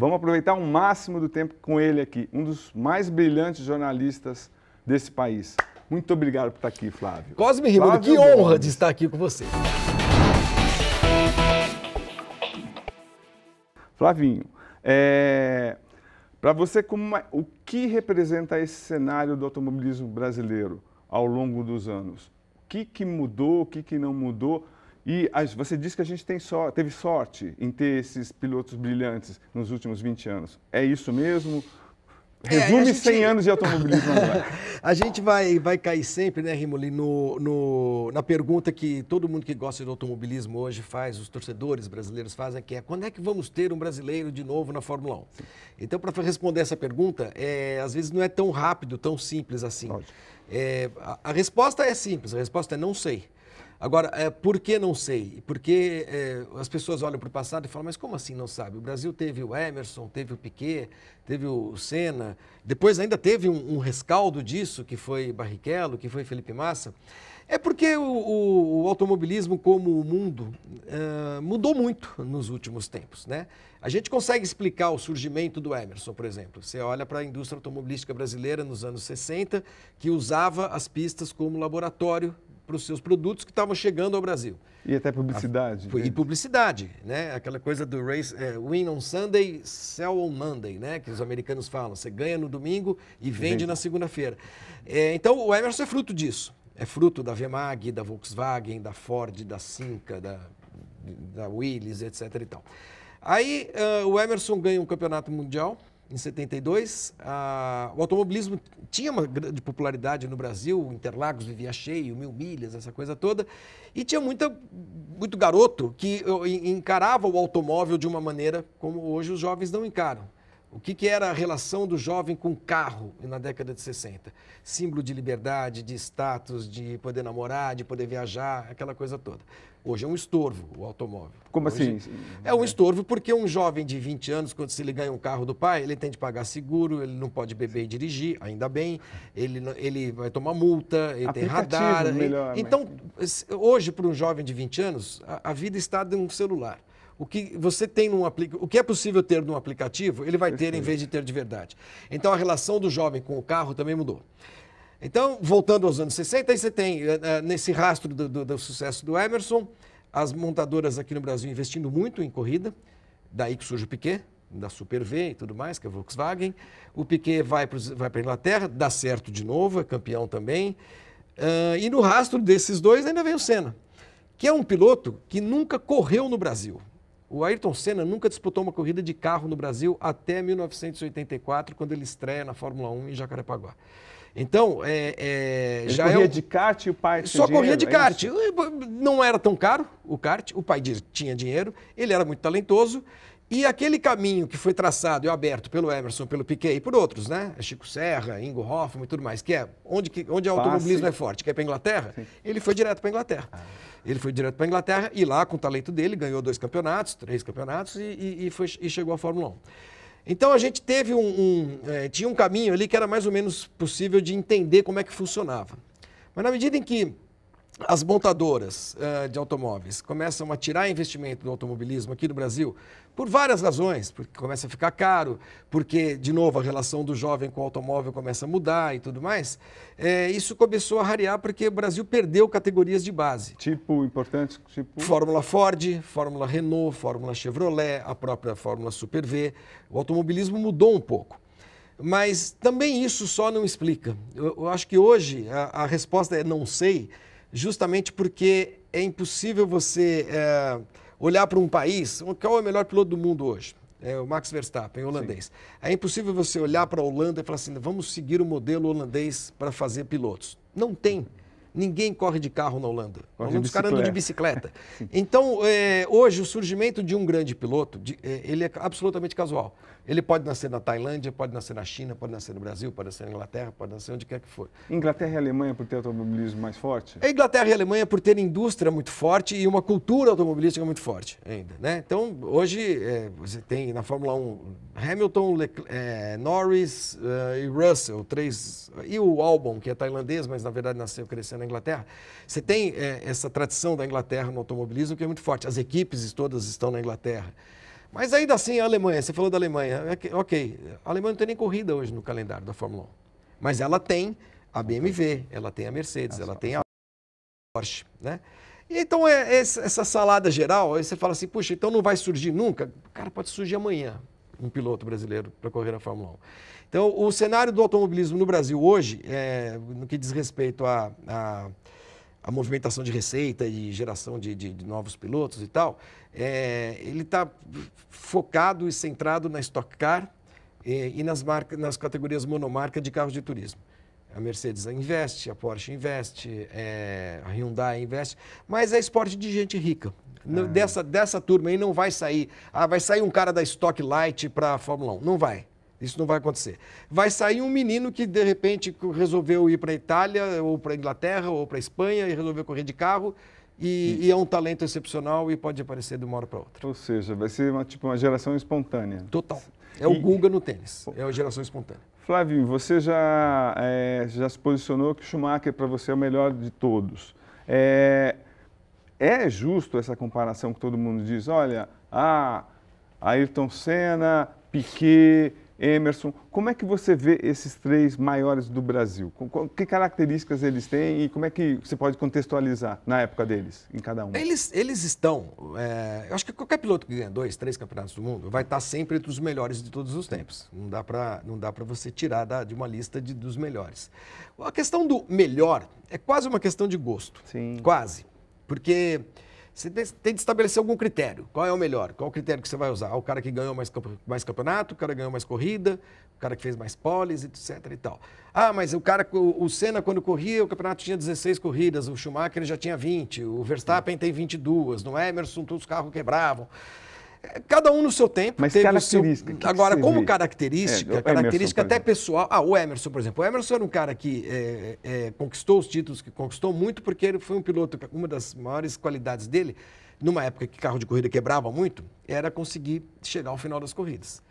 Vamos aproveitar o máximo do tempo com ele aqui, um dos mais brilhantes jornalistas desse país. Muito obrigado por estar aqui, Flávio. Cosme Ribeiro, que honra de estar aqui com você. Flavinho, é... para você, uma... É, o que representa esse cenário do automobilismo brasileiro ao longo dos anos? O que, que mudou, o que, que não mudou? E você disse que a gente so teve sorte em ter esses pilotos brilhantes nos últimos 20 anos. É isso mesmo? É, Resume é, gente... 100 anos de automobilismo agora. a gente vai, vai cair sempre, né, Rimoli, no, no, na pergunta que todo mundo que gosta de automobilismo hoje faz, os torcedores brasileiros fazem, que é quando é que vamos ter um brasileiro de novo na Fórmula 1? Então, para responder essa pergunta, é, às vezes não é tão rápido, tão simples assim. É, a, a resposta é simples, a resposta é não sei. Agora, é, por que não sei? Porque é, as pessoas olham para o passado e falam, mas como assim não sabe? O Brasil teve o Emerson, teve o Piquet, teve o Senna, depois ainda teve um, um rescaldo disso, que foi Barrichello, que foi Felipe Massa. É porque o, o, o automobilismo como o mundo uh, mudou muito nos últimos tempos, né? A gente consegue explicar o surgimento do Emerson, por exemplo. Você olha para a indústria automobilística brasileira nos anos 60, que usava as pistas como laboratório para os seus produtos que estavam chegando ao Brasil. E até publicidade. A, né? e publicidade, né? Aquela coisa do race, é, win on Sunday, sell on Monday, né? Que os americanos falam. Você ganha no domingo e vende, na segunda-feira. É, então o Emerson é fruto disso. É fruto da Vemag, da Volkswagen, da Ford, da Cinca da, da Willys, etc. E tal. Aí uh, o Emerson ganha um campeonato mundial em 72, a, o automobilismo tinha uma grande popularidade no Brasil, Interlagos vivia cheio, mil milhas, essa coisa toda, e tinha muita, muito garoto que encarava o automóvel de uma maneira como hoje os jovens não encaram. O que, que, era a relação do jovem com o carro na década de 60? Símbolo de liberdade, de status, de poder namorar, de poder viajar, aquela coisa toda. Hoje é um estorvo o automóvel. Como Hoje assim? É um estorvo porque um jovem de 20 anos, quando se ele ganha um carro do pai, ele tem de pagar seguro, ele não pode beber e dirigir, ainda bem, ele, ele vai tomar multa, ele Aplicativo tem radar. Melhor, ele... Né? Então, mas... hoje, para um jovem de 20 anos, a, a vida está de um celular. O que você tem num aplica... o que é possível ter num aplicativo, ele vai ter em vez de ter de verdade. Então a relação do jovem com o carro também mudou. Então, voltando aos anos 60, aí você tem, eh, eh, nesse rastro do, do, do sucesso do Emerson, as montadoras aqui no Brasil investindo muito em corrida, daí que surge o Piquet, da Super V e tudo mais, que é a Volkswagen. O Piquet vai para a Inglaterra, dá certo de novo, é campeão também. Uh, e no rastro desses dois ainda vem o Senna, que é um piloto que nunca correu no Brasil. O Ayrton Senna nunca disputou uma corrida de carro no Brasil até 1984, quando ele estreia na Fórmula 1 em Jacarepaguá. Então, é, é já é corria é o... de kart e o pai tinha Só corria de é kart. Não era tão caro o kart, o pai tinha dinheiro, ele era muito talentoso. E aquele caminho que foi traçado e aberto pelo Emerson, pelo Piquet e por outros, né? Chico Serra, Ingo Hoffman e tudo mais, que é onde, que, onde o automobilismo é forte, que é para Inglaterra, Sim. ele foi direto para Inglaterra. Ah. Ele foi direto para Inglaterra e lá, com o talento dele, ganhou dois campeonatos, três campeonatos e, e, e, foi, e chegou à Fórmula 1. Então a gente teve um, um é, tinha um caminho ali que era mais ou menos possível de entender como é que funcionava. Mas na medida em que as montadoras uh, de automóveis começam a tirar investimento do automobilismo aqui no Brasil por várias razões, porque começa a ficar caro, porque, de novo, a relação do jovem com o automóvel começa a mudar e tudo mais, é, isso começou a rarear porque o Brasil perdeu categorias de base. Tipo importantes? Tipo... Fórmula Ford, Fórmula Renault, Fórmula Chevrolet, a própria Fórmula Super V. O automobilismo mudou um pouco. Mas também isso só não explica. Eu, eu acho que hoje a, a resposta é não sei, justamente porque é impossível você é, olhar para um país. Qual é o melhor piloto do mundo hoje? É o Max Verstappen, holandês. Sim. É impossível você olhar para a Holanda e falar assim: vamos seguir o modelo holandês para fazer pilotos. Não tem. Ninguém corre de carro na Holanda. Corre Os caras andam de bicicleta. então, é, hoje, o surgimento de um grande piloto, de, é, ele é absolutamente casual. Ele pode nascer na Tailândia, pode nascer na China, pode nascer no Brasil, pode nascer na Inglaterra, pode nascer onde quer que for. Inglaterra e Alemanha por ter automobilismo mais forte? É, Inglaterra e Alemanha por ter indústria muito forte e uma cultura automobilística muito forte ainda. Né? Então, hoje, é, você tem na Fórmula 1 Hamilton, Leclerc, é, Norris uh, e Russell, três. E o Albon, que é tailandês, mas na verdade nasceu e cresceu na Inglaterra. Você tem é, essa tradição da Inglaterra no automobilismo que é muito forte. As equipes todas estão na Inglaterra. Mas ainda assim, a Alemanha, você falou da Alemanha, é ok, a Alemanha não tem nem corrida hoje no calendário da Fórmula 1. Mas ela tem a BMW, ela tem a Mercedes, ela tem a Porsche, né? E então é, é essa salada geral, aí você fala assim, puxa, então não vai surgir nunca? Cara, pode surgir amanhã um piloto brasileiro para correr na Fórmula 1. Então, o cenário do automobilismo no Brasil hoje, é, no que diz respeito à a, a, a, movimentação de receita e geração de, de, de novos pilotos e tal, é, ele está focado e centrado na Stock Car e, é, e nas, marca, nas categorias monomarca de carros de turismo. A Mercedes investe, a Porsche investe, é, a Hyundai investe, mas é esporte de gente rica. Ah. Dessa, dessa turma aí não vai sair. Ah, vai sair um cara da Stock Light para a Fórmula 1. Não vai. Isso não vai acontecer. Vai sair um menino que, de repente, resolveu ir para a Itália, ou para a Inglaterra, ou para a Espanha, e resolveu correr de carro. E, e, é um talento excepcional e pode aparecer de uma hora para outra. Ou seja, vai ser uma, tipo, uma geração espontânea. Total. É o e... Guga no tênis. É uma geração espontânea. Flavinho, você já, é, já se posicionou que Schumacher para você é o melhor de todos. É, é justo essa comparação que todo mundo diz? Olha, ah, Ayrton Senna, Piquet, Emerson, como é que você vê esses três maiores do Brasil? Que características eles têm e como é que você pode contextualizar na época deles, em cada um? Eles, eles estão. É, eu acho que qualquer piloto que ganha dois, três campeonatos do mundo vai estar sempre entre os melhores de todos os tempos. Não dá para você tirar da, de uma lista de, dos melhores. A questão do melhor é quase uma questão de gosto. Sim. Quase. Porque você tem que estabelecer algum critério. Qual é o melhor? Qual o critério que você vai usar? Ah, o cara que ganhou mais, mais campeonato, o cara que ganhou mais corrida, o cara que fez mais poles, etc e tal. Ah, mas o cara, o, o Senna, quando corria, o campeonato tinha 16 corridas, o Schumacher já tinha 20, o Verstappen tem 22, no é, Emerson todos os carros quebravam. Cada um no seu tempo. Mas característica. Seu... Que Agora, que como característica, é, característica Emerson, até pessoal. Ah, o Emerson, por exemplo. O Emerson era um cara que é, é, conquistou os títulos, que conquistou muito, porque ele foi um piloto. que Uma das maiores qualidades dele, numa época que carro de corrida quebrava muito, era conseguir chegar ao final das corridas.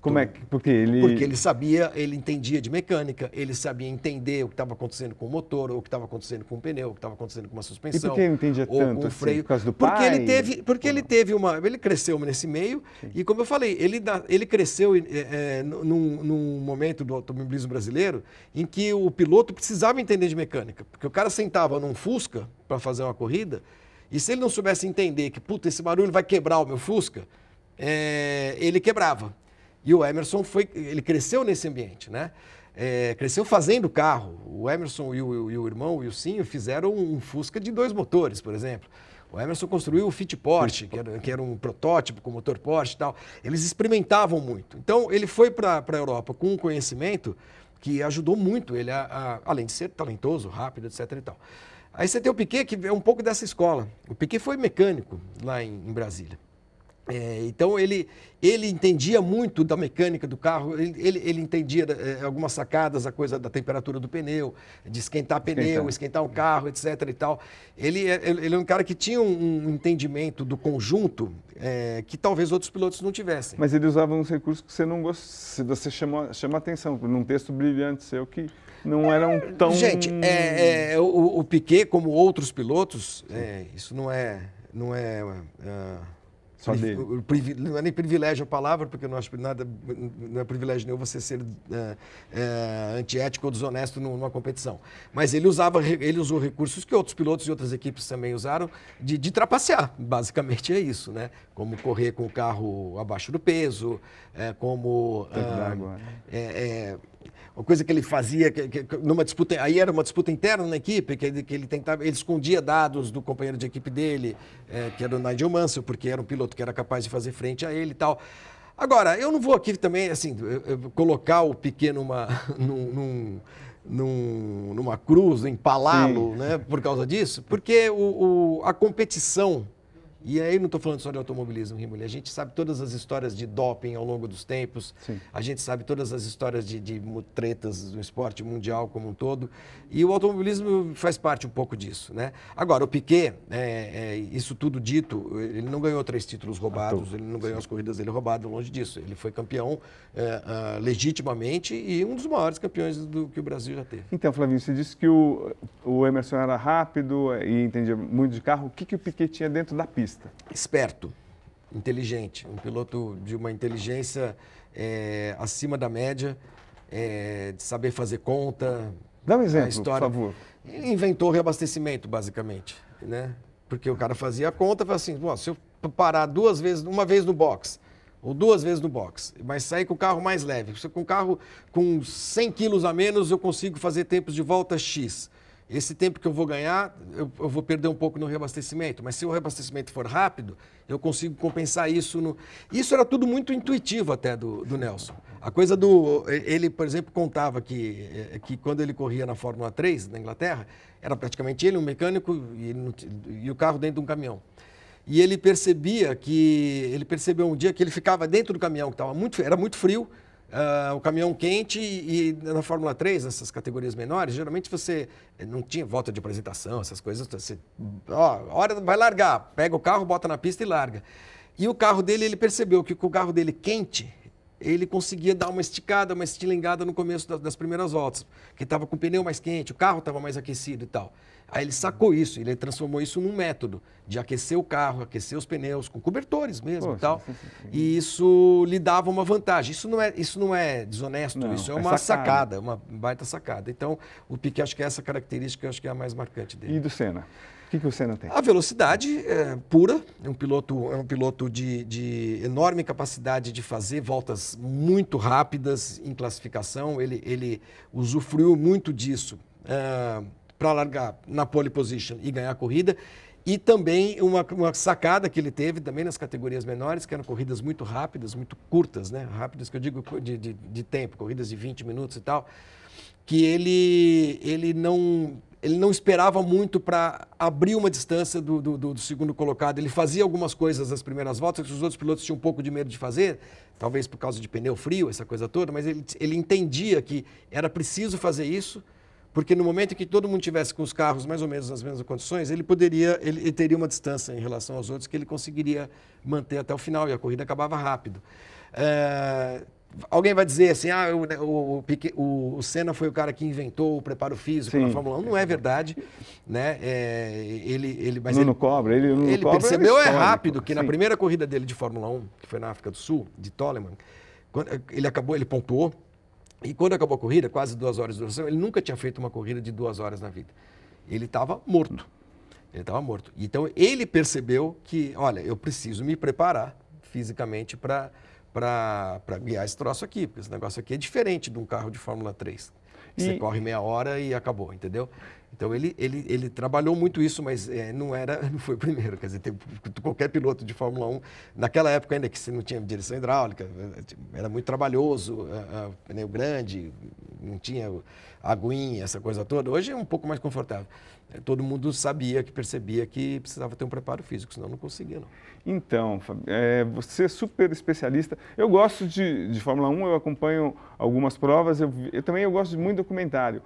Como é que, porque ele... Porque ele sabia, ele entendia de mecânica, ele sabia entender o que estava acontecendo com o motor, ou o que estava acontecendo com o pneu, o que estava acontecendo com uma suspensão. E por que ele entendia tanto o assim, freio? Assim, por causa do porque pai? Ele teve, porque ele teve uma... Ele cresceu nesse meio Sim. e, como eu falei, ele, ele cresceu é, num, num momento do automobilismo brasileiro em que o piloto precisava entender de mecânica. Porque o cara sentava num Fusca para fazer uma corrida e se ele não soubesse entender que, puta, esse barulho vai quebrar o meu Fusca, é, ele quebrava. E o Emerson foi, ele cresceu nesse ambiente, né? É, cresceu fazendo carro. O Emerson e o, e o irmão, o Sim fizeram um Fusca de dois motores, por exemplo. O Emerson construiu o Fit Porsche, que era, que era, um protótipo com motor Porsche e tal. Eles experimentavam muito. Então, ele foi para a Europa com um conhecimento que ajudou muito ele, a, a, além de ser talentoso, rápido, etc. E tal. Aí você tem o Piquet, que é um pouco dessa escola. O Piquet foi mecânico lá em, em Brasília. É, então ele, ele entendia muito da mecânica do carro, ele, ele, entendia é, algumas sacadas, a coisa da temperatura do pneu, de esquentar pneu, esquentar, esquentar o carro, etc. e tal. É, ele, ele é um cara que tinha um, entendimento do conjunto é, que talvez outros pilotos não tivessem. Mas ele usava uns recursos que você não gosta, você chama, chama atenção, num texto brilhante seu que não é, eram tão. Gente, é, é, o, o, Piquet, como outros pilotos, isso não é. Não é só dele. Não é nem privilégio a palavra, porque não, nada, não é privilégio nenhum você ser é, é, antiético ou desonesto numa competição. Mas ele usava, ele usou recursos que outros pilotos e outras equipes também usaram de, de trapacear. Basicamente é isso, né? Como correr com o carro abaixo do peso, é, como. Tanque ah, d'água. Né? É, é uma coisa que ele fazia que, que, numa disputa aí era uma disputa interna na equipe que ele, que ele tentava ele escondia dados do companheiro de equipe dele é, que era o Nigel Mansell porque era um piloto que era capaz de fazer frente a ele e tal agora eu não vou aqui também assim colocar o pequeno numa num, num numa cruz empalá-lo né por causa disso porque o, o a competição e aí não estou falando só de automobilismo, Rimoli. A gente sabe todas as histórias de doping ao longo dos tempos. Sim. A gente sabe todas as histórias de, de tretas no esporte mundial como um todo. E o automobilismo faz parte um pouco disso, né? Agora, o Piquet, é, é, isso tudo dito, ele não ganhou três títulos roubados, ele não ganhou Sim. as corridas dele roubadas, longe disso. Ele foi campeão é, uh, legitimamente e um dos maiores campeões do que o Brasil já teve. Então, Flavinho, você disse que o, o Emerson era rápido é, e entendia muito de carro. O que, que o Piquet tinha dentro da pista? pista. Esperto, inteligente, um piloto de uma inteligência é, acima da média, é, de saber fazer conta. Dá um exemplo, história. por favor. inventou reabastecimento, basicamente, né? Porque o cara fazia a conta e falava assim, se eu parar duas vezes, uma vez no box, ou duas vezes no box, mas sair com o carro mais leve. Com o carro com 100 quilos a menos, eu consigo fazer tempos de volta X esse tempo que eu vou ganhar, eu, eu, vou perder um pouco no reabastecimento, mas se o reabastecimento for rápido, eu consigo compensar isso. No... Isso era tudo muito intuitivo até do, do, Nelson. A coisa do. Ele, por exemplo, contava que, é, que quando ele corria na Fórmula 3 na Inglaterra, era praticamente ele, um mecânico e, e o carro dentro de um caminhão. E ele percebia que. Ele percebeu um dia que ele ficava dentro do caminhão, que tava muito, era muito frio, Uh, o caminhão quente e, e, na Fórmula 3, nessas categorias menores, geralmente você eh, não tinha volta de apresentação, essas coisas. Você, ó, hora vai largar, pega o carro, bota na pista e larga. E o carro dele, ele percebeu que com o carro dele quente, ele conseguia dar uma esticada, uma estilingada no começo das, das primeiras voltas, que estava com o pneu mais quente, o carro estava mais aquecido e tal. Aí ele sacou isso, ele transformou isso num método de aquecer o carro, aquecer os pneus, com cobertores mesmo Poxa, e tal. Sim, sim. E isso lhe dava uma vantagem. Isso não é, isso não é desonesto, não, isso é, é uma sacada. sacada. É uma baita sacada. Então, o Piquet, acho que é essa característica acho que é a mais marcante dele. E do Senna? O que, que o Senna tem? A velocidade é, pura, é um piloto, é um piloto de, de, enorme capacidade de fazer voltas muito rápidas em classificação, ele, ele usufruiu muito disso. Ah, para largar na pole position e ganhar a corrida. E também uma, uma, sacada que ele teve também nas categorias menores, que eram corridas muito rápidas, muito curtas, né? Rápidas que eu digo de, de, de tempo, corridas de 20 minutos e tal, que ele, ele não ele não esperava muito para abrir uma distância do, do, do, segundo colocado. Ele fazia algumas coisas nas primeiras voltas que os outros pilotos tinham um pouco de medo de fazer, talvez por causa de pneu frio, essa coisa toda, mas ele, ele entendia que era preciso fazer isso porque no momento em que todo mundo tivesse com os carros mais ou menos nas mesmas condições, ele poderia, ele, ele teria uma distância em relação aos outros que ele conseguiria manter até o final e a corrida acabava rápido. É, alguém vai dizer assim, ah, o, né, o, o, Senna foi o cara que inventou o preparo físico Sim. na Fórmula 1. Não é verdade, né? É, ele, ele, mas Nuno ele, Cobra, ele, Nuno ele Cobra percebeu é rápido que Sim. na primeira corrida dele de Fórmula 1, que foi na África do Sul, de Toleman, ele acabou, ele pontuou e quando acabou a corrida, quase duas horas de duração, ele nunca tinha feito uma corrida de duas horas na vida. Ele estava morto. Ele estava morto. Então ele percebeu que, olha, eu preciso me preparar fisicamente para guiar esse troço aqui, porque esse negócio aqui é diferente de um carro de Fórmula 3. Você e... corre meia hora e acabou, entendeu? Então ele, ele, ele trabalhou muito isso, mas é, não era, não foi o primeiro. Quer dizer, tem, qualquer piloto de Fórmula 1, naquela época ainda que você não tinha direção hidráulica, era muito trabalhoso, é, é, pneu grande, não tinha aguinha, essa coisa toda. Hoje é um pouco mais confortável. É, todo mundo sabia, que percebia que precisava ter um preparo físico, senão não conseguia, não. Então, é, você é super especialista. Eu gosto de, de Fórmula 1, eu acompanho algumas provas, eu, eu também eu gosto de muito documentário.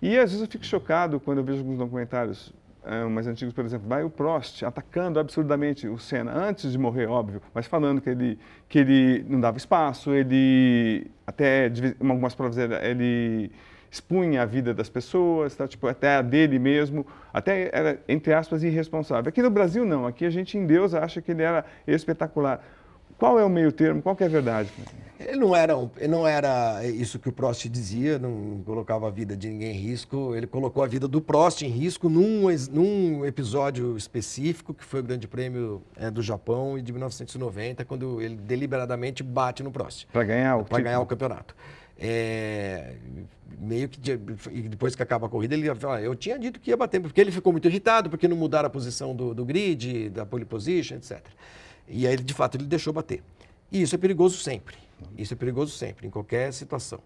E às vezes eu fico chocado quando eu vejo alguns documentários eh, mais antigos, por exemplo, vai o Prost atacando absurdamente o Senna, antes de morrer, óbvio, mas falando que ele, que ele não dava espaço, ele até, em algumas provas, ele expunha a vida das pessoas, tá? tipo, até a dele mesmo, até era, entre aspas, irresponsável. Aqui no Brasil, não. Aqui a gente, em Deus, acha que ele era espetacular. Qual é o meio termo? Qual que é a verdade? Ele não era, ele não era isso que o Prost dizia, não colocava a vida de ninguém em risco. Ele colocou a vida do Prost em risco num, num episódio específico, que foi o Grande Prêmio é, do Japão de 1990, quando ele deliberadamente bate no Prost. Para ganhar o Para ganhar o campeonato. É, meio que depois que acaba a corrida, ele fala, ah, eu tinha dito que ia bater, porque ele ficou muito irritado, porque não mudaram a posição do, do grid, da pole position, etc. E aí, de fato, ele deixou bater. E isso é perigoso sempre. Isso é perigoso sempre, em qualquer situação.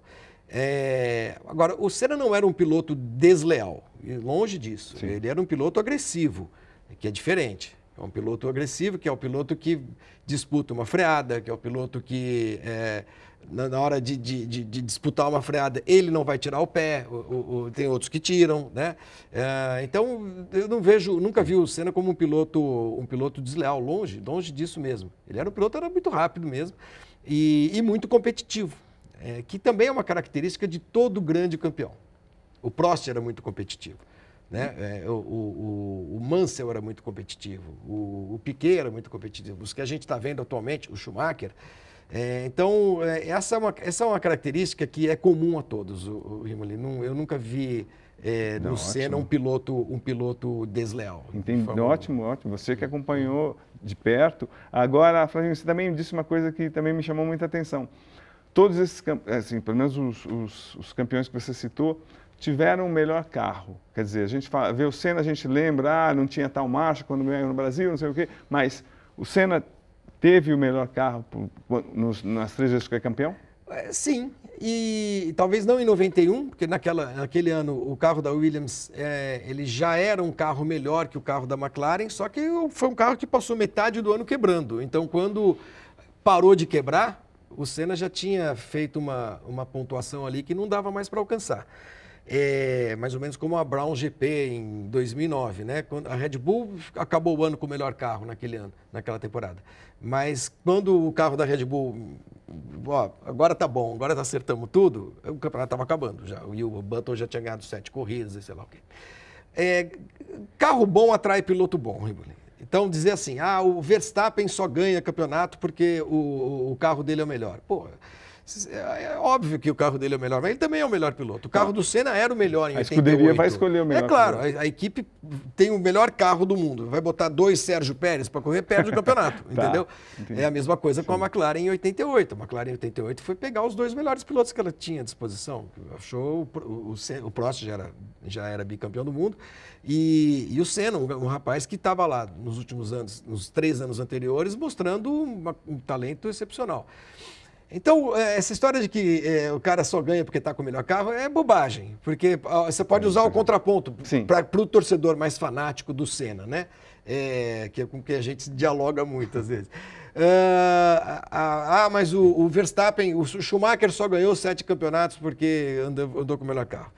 É... Agora, o Senna não era um piloto desleal, longe disso. Sim. Ele era um piloto agressivo, que é diferente. É um piloto agressivo, que é o piloto que disputa uma freada, que é o piloto que é, na, hora de, de, de, de, disputar uma freada, ele não vai tirar o pé, o, o, o, tem outros que tiram, né? É, então, eu não vejo, nunca vi o Senna como um piloto, um piloto desleal, longe, longe disso mesmo. Ele era um piloto, era muito rápido mesmo e, e muito competitivo, é, que também é uma característica de todo grande campeão. O Prost era muito competitivo. Né? É, o, o, o, Mansell era muito competitivo, o, o Piquet era muito competitivo. Os que a gente está vendo atualmente, o Schumacher, é, então, é, essa é, uma, essa é uma característica que é comum a todos, o, o não eu nunca vi é, Não, no Senna um piloto, um piloto desleal. Entendi. Ótimo, ótimo. Você que acompanhou de perto. Agora, Flavinho, você também disse uma coisa que também me chamou muita atenção. Todos esses, é, assim, pelo menos os, os, os campeões que você citou, tiveram o um melhor carro. Quer dizer, a gente fala, vê o Senna, a gente lembra, ah, não tinha tal marcha quando ganhou no Brasil, não sei o quê, mas o Senna Teve o melhor carro nos, nas três vezes que foi campeão? É, sim, e talvez não em 91, porque naquela, naquele ano o carro da Williams é, ele já era um carro melhor que o carro da McLaren, só que foi um carro que passou metade do ano quebrando. Então, quando parou de quebrar, o Senna já tinha feito uma, uma pontuação ali que não dava mais para alcançar é mais ou menos como a Brown GP em 2009, né? Quando a Red Bull acabou o ano com o melhor carro naquele ano, naquela temporada. Mas quando o carro da Red Bull, ó, agora tá bom, agora tá acertamos tudo, o campeonato estava acabando já. E o Button já tinha ganhado sete corridas e sei lá o quê. É, carro bom atrai piloto bom, Riboli. Então, dizer assim, ah, o Verstappen só ganha campeonato porque o, o carro dele é o melhor. Pô, é, é óbvio que o carro dele é o melhor, mas ele também é o melhor piloto. O carro do Senna era o melhor em 88. A escuderia vai escolher o melhor. É claro, a, a, equipe tem o melhor carro do mundo. Vai botar dois Sérgio Pérez para correr, perde o campeonato, tá, entendeu? Entendi. É a mesma coisa Sim. com a McLaren em 88. A McLaren em 88 foi pegar os dois melhores pilotos que ela tinha à disposição. Achou o, o, o, o Prost já era, já era bicampeão do mundo e, e o Senna, um, um rapaz que estava lá nos últimos anos, nos três anos anteriores, mostrando uma, um talento excepcional. Então, é, essa história de que é, o cara só ganha porque está com o melhor carro é bobagem, porque você pode é usar o contraponto para o torcedor mais fanático do Senna, né? É, que é com que a gente dialoga muitas vezes. Ah, ah mas o, o, Verstappen, o Schumacher só ganhou sete campeonatos porque andou, andou com o melhor carro.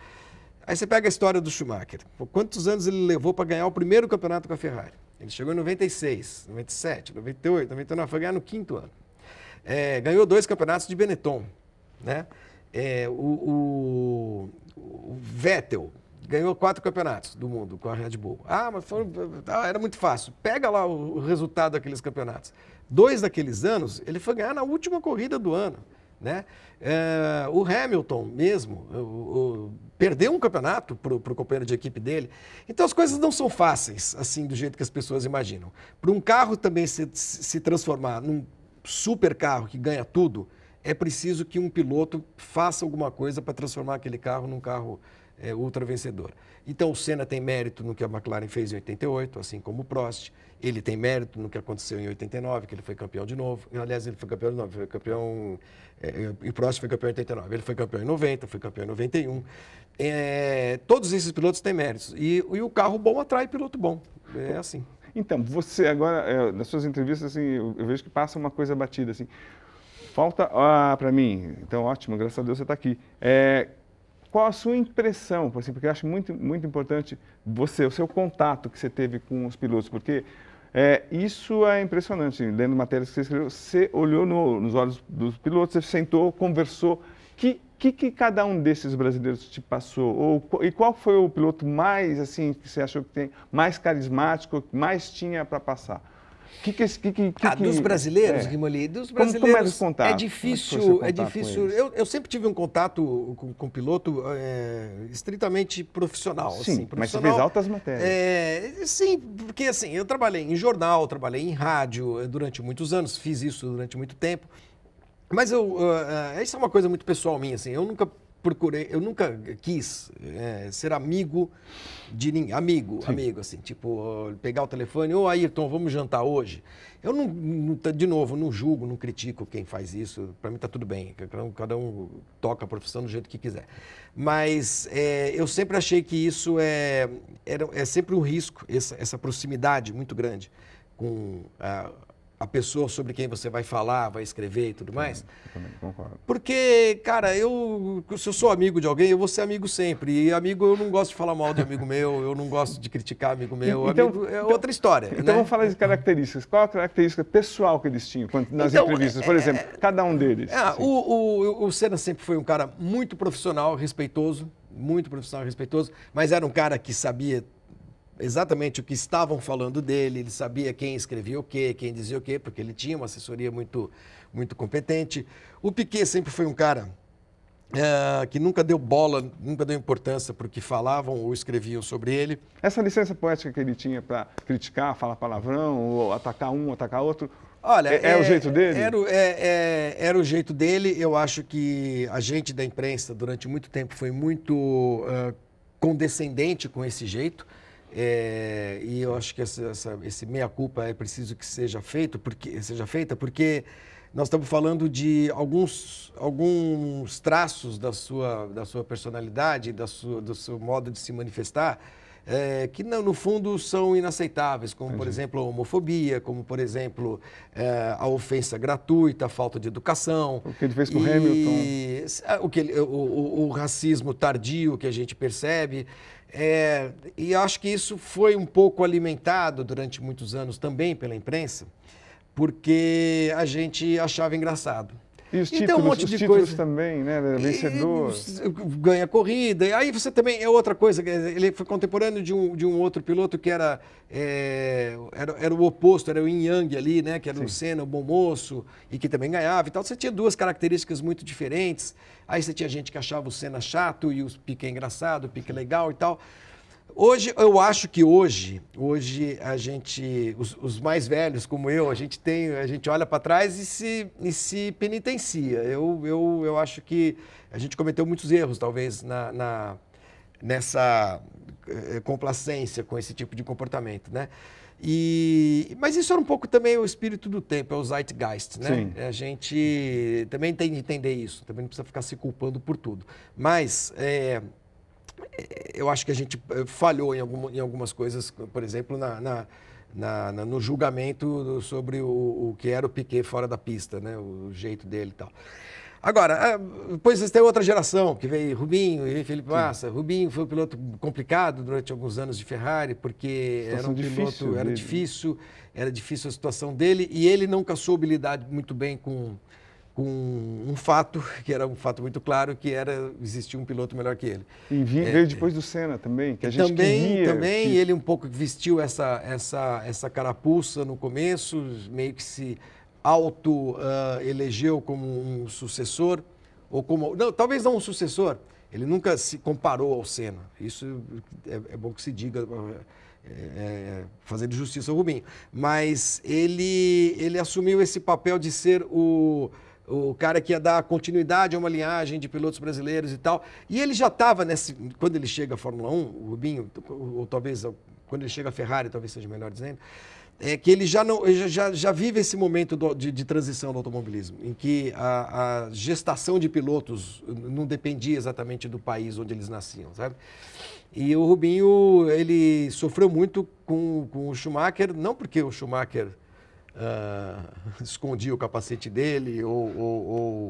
Aí você pega a história do Schumacher. Quantos anos ele levou para ganhar o primeiro campeonato com a Ferrari? Ele chegou em 96, 97, 98, 99, foi ganhar no quinto ano é, ganhou dois campeonatos de Benetton. Né? É, o, o, o, Vettel ganhou quatro campeonatos do mundo com a Red Bull. Ah, mas ah, era muito fácil. Pega lá o resultado daqueles campeonatos. Dois daqueles anos, ele foi ganhar na última corrida do ano. Né? É, o Hamilton mesmo o, o, perdeu um campeonato para o companheiro de equipe dele. Então as coisas não são fáceis assim do jeito que as pessoas imaginam. Para um carro também se, se transformar num super carro que ganha tudo, é preciso que um piloto faça alguma coisa para transformar aquele carro num carro é, ultra vencedor. Então o Senna tem mérito no que a McLaren fez em 88, assim como o Prost. Ele tem mérito no que aconteceu em 89, que ele foi campeão de novo. Aliás, ele foi campeão de novo, foi campeão. É, e Prost foi campeão em 89. Ele foi campeão em 90, foi campeão em 91. É, todos esses pilotos têm méritos. E, e o carro bom atrai piloto bom. É assim. Então, você agora, é, nas suas entrevistas, assim, eu, eu, vejo que passa uma coisa batida, assim. Falta, ah, para mim, então ótimo, graças a Deus você está aqui. É, qual a sua impressão, assim, porque eu acho muito, muito importante você, o seu contato que você teve com os pilotos, porque é, isso é impressionante, lendo matérias que você escreveu, você olhou no, nos olhos dos pilotos, você sentou, conversou, que que, que cada um desses brasileiros te passou? Ou, e qual foi o piloto mais, assim, que você achou que tem mais carismático, mais tinha para passar? Que, que, que, que, ah, dos é? brasileiros, é. Rimoli, dos brasileiros. Como, como é, é, é difícil, é difícil. Eu, eu sempre tive um contato com, com piloto é, estritamente profissional. Sim, assim, profissional, mas você fez altas matérias. É, sim, porque assim, eu trabalhei em jornal, trabalhei em rádio eh, durante muitos anos, fiz isso durante muito tempo. Mas eu, uh, isso é uma coisa muito pessoal minha, assim. Eu nunca procurei, eu nunca quis é, ser amigo de ninguém. Amigo, Sim. amigo, assim, tipo, pegar o telefone, ô oh, Ayrton, vamos jantar hoje. Eu não, não, de novo, não julgo, não critico quem faz isso. Para mim tá tudo bem. Cada um toca a profissão do jeito que quiser. Mas é, eu sempre achei que isso é, era, é sempre um risco, essa, essa proximidade muito grande com. Uh, a pessoa sobre quem você vai falar, vai escrever e tudo mais. Eu também concordo. Porque, cara, eu se eu sou amigo de alguém, eu vou ser amigo sempre. E amigo, eu não gosto de falar mal de amigo meu, eu não gosto de criticar amigo meu. Então, amigo, é então, outra história. Então né? vamos falar de características. Qual a característica pessoal que eles tinham nas então, entrevistas? Por é, exemplo, é, cada um deles. É, assim. o, o, o Senna sempre foi um cara muito profissional, respeitoso, muito profissional, respeitoso, mas era um cara que sabia exatamente o que estavam falando dele, ele sabia quem escrevia o quê, quem dizia o quê, porque ele tinha uma assessoria muito, muito competente. O Piquet sempre foi um cara é, que nunca deu bola, nunca deu importância para o que falavam ou escreviam sobre ele. Essa licença poética que ele tinha para criticar, falar palavrão, ou atacar um, atacar outro, Olha, é, é, o é, jeito dele? Era, é, é, era, o jeito dele. Eu acho que a gente da imprensa, durante muito tempo, foi muito uh, condescendente com esse jeito. É, e eu acho que essa, essa, esse meia-culpa é preciso que seja feito, porque seja feita, porque nós estamos falando de alguns, alguns traços da sua, da sua personalidade, da sua, do seu modo de se manifestar, é, que não, no fundo são inaceitáveis, como Entendi. por exemplo a homofobia, como por exemplo é, a ofensa gratuita, a falta de educação. O que ele fez com e... Hamilton. O, o, o, o, racismo tardio que a gente percebe. É, e acho que isso foi um pouco alimentado durante muitos anos também pela imprensa, porque a gente achava engraçado. E os títulos, e um monte de títulos coisa. também, né? Vencedor. E, ganha corrida. E aí você também é outra coisa. Ele foi contemporâneo de um, de um outro piloto que era, é, era, era o oposto, era o Yin Yang ali, né? Que era Sim. o Senna, o bom moço, e que também ganhava e tal. Você tinha duas características muito diferentes. Aí você tinha gente que achava o Senna chato e o Piquet engraçado, o Piquet legal e tal. Hoje, eu acho que hoje, hoje a gente, os, os, mais velhos como eu, a gente tem, a gente olha para trás e se, e se penitencia. Eu, eu, eu acho que a gente cometeu muitos erros, talvez, na, na nessa eh, complacência com esse tipo de comportamento, né? E, mas isso era um pouco também o espírito do tempo, é o zeitgeist, né? Sim. A gente também tem que entender isso, também não precisa ficar se culpando por tudo. Mas é, eu acho que a gente eh, falhou em, algum, em algumas coisas, por exemplo, na, na, na, no julgamento sobre o, o, que era o Piquet fora da pista, né? o jeito dele e tal. Agora, depois ah, vocês têm outra geração, que veio Rubinho e Felipe Massa. Sim. Rubinho foi um piloto complicado durante alguns anos de Ferrari, porque era um piloto, difícil era difícil, era difícil a situação dele, e ele nunca soube lidar muito bem com, com um fato que era um fato muito claro que era existir um piloto melhor que ele e vi, é, veio é. depois do Senna também que a gente também queria, também que... ele um pouco vestiu essa essa essa carapuça no começo meio que se auto uh, elegeu como um sucessor ou como não talvez não um sucessor ele nunca se comparou ao Senna isso é, é bom que se diga é, é, é fazendo justiça ao Rubinho mas ele ele assumiu esse papel de ser o o cara que ia dar continuidade a uma linhagem de pilotos brasileiros e tal. E ele já estava nesse. Quando ele chega à Fórmula 1, o Rubinho, ou, talvez quando ele chega à Ferrari, talvez seja melhor dizendo, é que ele já, não, já, já vive esse momento do, de, de, transição do automobilismo, em que a, a, gestação de pilotos não dependia exatamente do país onde eles nasciam, sabe? E o Rubinho, ele sofreu muito com, com o Schumacher, não porque o Schumacher ah, uh, escondia o capacete dele ou, ou,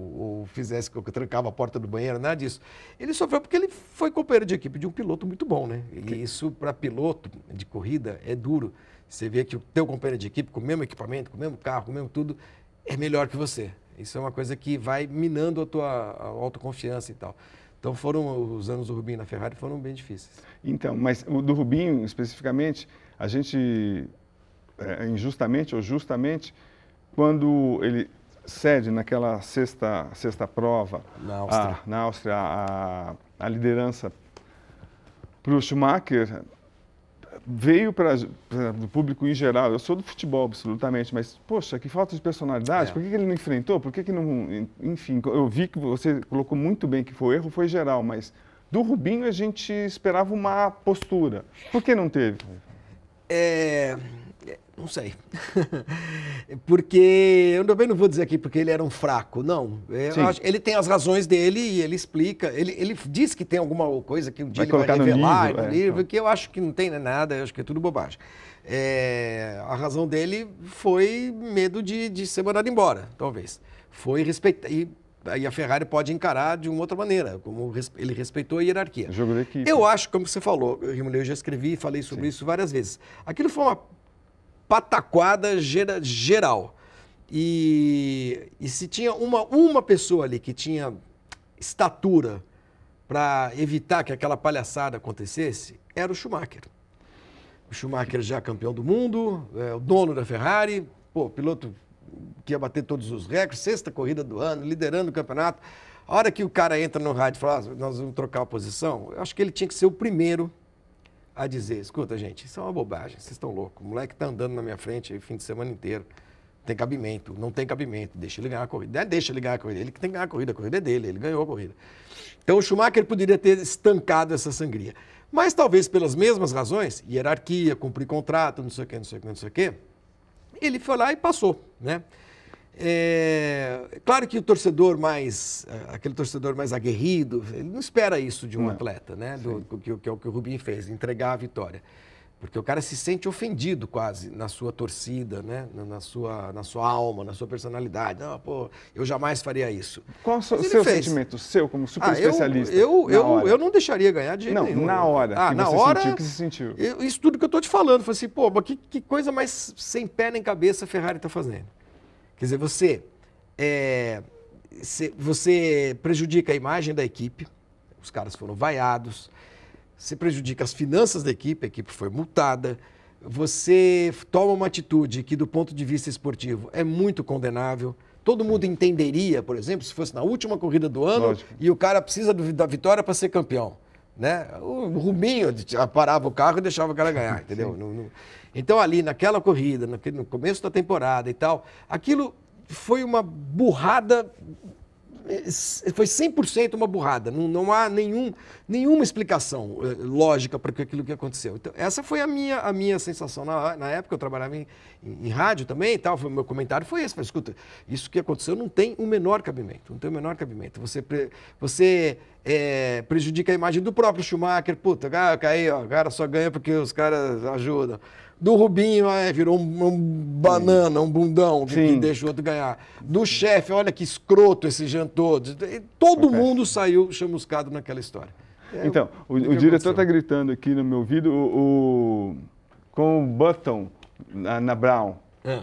ou, ou fizesse que eu trancava a porta do banheiro, nada disso. Ele sofreu porque ele foi companheiro de equipe de um piloto muito bom, né? E isso para piloto de corrida é duro. Você vê que o teu companheiro de equipe, com o mesmo equipamento, com o mesmo carro, com o mesmo tudo, é melhor que você. Isso é uma coisa que vai minando a tua a autoconfiança e tal. Então foram os anos do Rubinho na Ferrari foram bem difíceis. Então, mas o do Rubinho especificamente, a gente é, é, injustamente ou justamente, quando ele cede naquela sexta, sexta prova na Áustria a, na Áustria, a, a liderança para o Schumacher, veio para o público em geral. Eu sou do futebol, absolutamente, mas, poxa, que falta de personalidade. É. Por que, que, ele não enfrentou? Por que, que não. Enfim, eu vi que você colocou muito bem que foi erro, foi geral, mas do Rubinho a gente esperava uma postura. Por que não teve? É não sei. porque eu também não vou dizer aqui porque ele era um fraco, não. Acho, ele tem as razões dele e ele explica. Ele, ele diz que tem alguma coisa que um dia vai ele vai revelar no livro, no é, livro é. que eu acho que não tem nada, eu acho que é tudo bobagem. É, a razão dele foi medo de, de ser mandado embora, talvez. Foi respeitar. E, a Ferrari pode encarar de uma outra maneira, como ele respeitou a hierarquia. Jogo da equipe. Eu acho, como você falou, eu já escrevi e falei sobre Sim. isso várias vezes. Aquilo foi uma pataquada geral. E, e se tinha uma, uma pessoa ali que tinha estatura para evitar que aquela palhaçada acontecesse, era o Schumacher. O Schumacher já campeão do mundo, é, o dono da Ferrari, pô, piloto que ia bater todos os recordes, sexta corrida do ano, liderando o campeonato. A hora que o cara entra no rádio e fala, ah, nós vamos trocar a posição, eu acho que ele tinha que ser o primeiro a dizer, escuta, gente, isso é uma bobagem, vocês estão loucos. O moleque está andando na minha frente o fim de semana inteiro. Tem cabimento, não tem cabimento, deixa ele ganhar a corrida. é deixa ele ganhar a corrida, ele que tem que ganhar a corrida, a corrida é dele, ele ganhou a corrida. Então o Schumacher poderia ter estancado essa sangria. Mas talvez pelas mesmas razões, hierarquia, cumprir contrato, não sei o quê, não sei o quê, não sei o quê, ele foi lá e passou, né? É, claro que o torcedor mais, é, aquele torcedor mais aguerrido, ele não espera isso de um não. atleta, né? Do, que, que é o que o Rubinho fez, entregar a vitória. Porque o cara se sente ofendido quase na sua torcida, né? na, na sua, na sua alma, na sua personalidade. Não, ah, pô, eu jamais faria isso. Qual o seu, sentimento, seu como super ah, especialista? Eu, eu, eu, eu, não deixaria ganhar de não, nenhum. Na hora ah, que na você hora, sentiu, que se sentiu. Eu, isso tudo que eu estou te falando. Falei assim, pô, mas que, que coisa mais sem pé nem cabeça a Ferrari está fazendo. Quer dizer, você, é, você prejudica a imagem da equipe, os caras foram vaiados, você prejudica as finanças da equipe, a equipe foi multada, você toma uma atitude que, do ponto de vista esportivo, é muito condenável. Todo mundo entenderia, por exemplo, se fosse na última corrida do ano Lógico. e o cara precisa da vitória para ser campeão. Né? O Rubinho parava o carro e deixava o cara ganhar, entendeu? Não, não... Então, ali naquela corrida, no começo da temporada e tal, aquilo foi uma burrada. Eh, foi 100% uma burrada, não, não há nenhum, nenhuma explicação eh, lógica para aquilo que aconteceu. Então, essa foi a minha, a minha sensação. Na, na época eu trabalhava em, em, em rádio também e tal, foi, meu comentário foi esse: mas, escuta, isso que aconteceu não tem o menor cabimento, não tem o menor cabimento. Você, você é, prejudica a imagem do próprio Schumacher. Puta, cara, o cara só ganha porque os caras ajudam. Do Rubinho, é, virou um, um banana, um bundão, que deixou outro ganhar. Do chefe, olha que escroto esse jantou. Todo okay. mundo saiu chamuscado naquela história. É, então, o, o, o diretor está gritando aqui no meu ouvido o, o com o Button na, na Brown. É.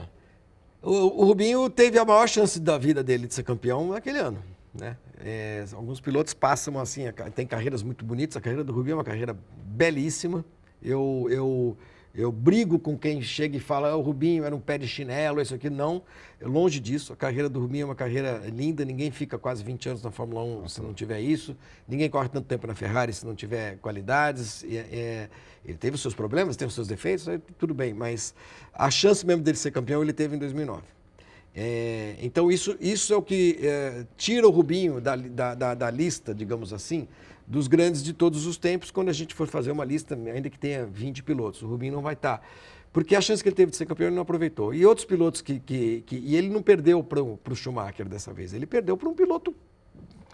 O, Rubinho teve a maior chance da vida dele de ser campeão naquele ano. Né? É, alguns pilotos passam assim, tem carreiras muito bonitas. A carreira do Rubinho é uma carreira belíssima. Eu, eu eu brigo com quem chega e fala, oh, o Rubinho era um pé de chinelo, isso aqui. Não, é longe disso. A carreira do Rubinho é uma carreira linda. Ninguém fica quase 20 anos na Fórmula 1 se não tiver isso. Ninguém corre tanto tempo na Ferrari se não tiver qualidades. É, é, ele teve os seus problemas, teve os seus defeitos, tudo bem. Mas a chance mesmo dele ser campeão ele teve em 2009. É, então isso, isso é o que é, tira o Rubinho da, da, da, da lista, digamos assim, dos grandes de todos os tempos, quando a gente for fazer uma lista, ainda que tenha 20 pilotos, o Rubinho não vai estar. Tá. Porque a chance que ele teve de ser campeão ele não aproveitou. E outros pilotos que. que, que e ele não perdeu para o Schumacher dessa vez, ele perdeu para um piloto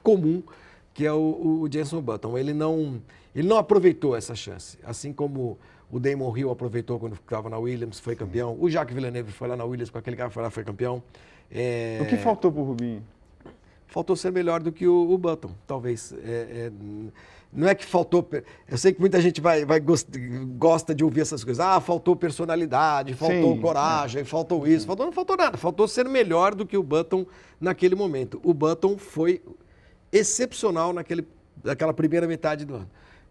comum, que é o, o Jenson Button. Ele não, ele não aproveitou essa chance. Assim como o Damon Hill aproveitou quando estava na Williams, foi campeão. O Jacques Villeneuve foi lá na Williams com aquele carro, foi lá, foi campeão. É... O que faltou para o Rubinho? faltou ser melhor do que o, o Button, talvez. É, é, não é que faltou. Eu sei que muita gente vai, vai gost, gosta de ouvir essas coisas. Ah, faltou personalidade, faltou Sim, coragem, é. faltou isso, faltou, não faltou nada. Faltou ser melhor do que o Button naquele momento. O Button foi excepcional naquele, naquela primeira metade do ano.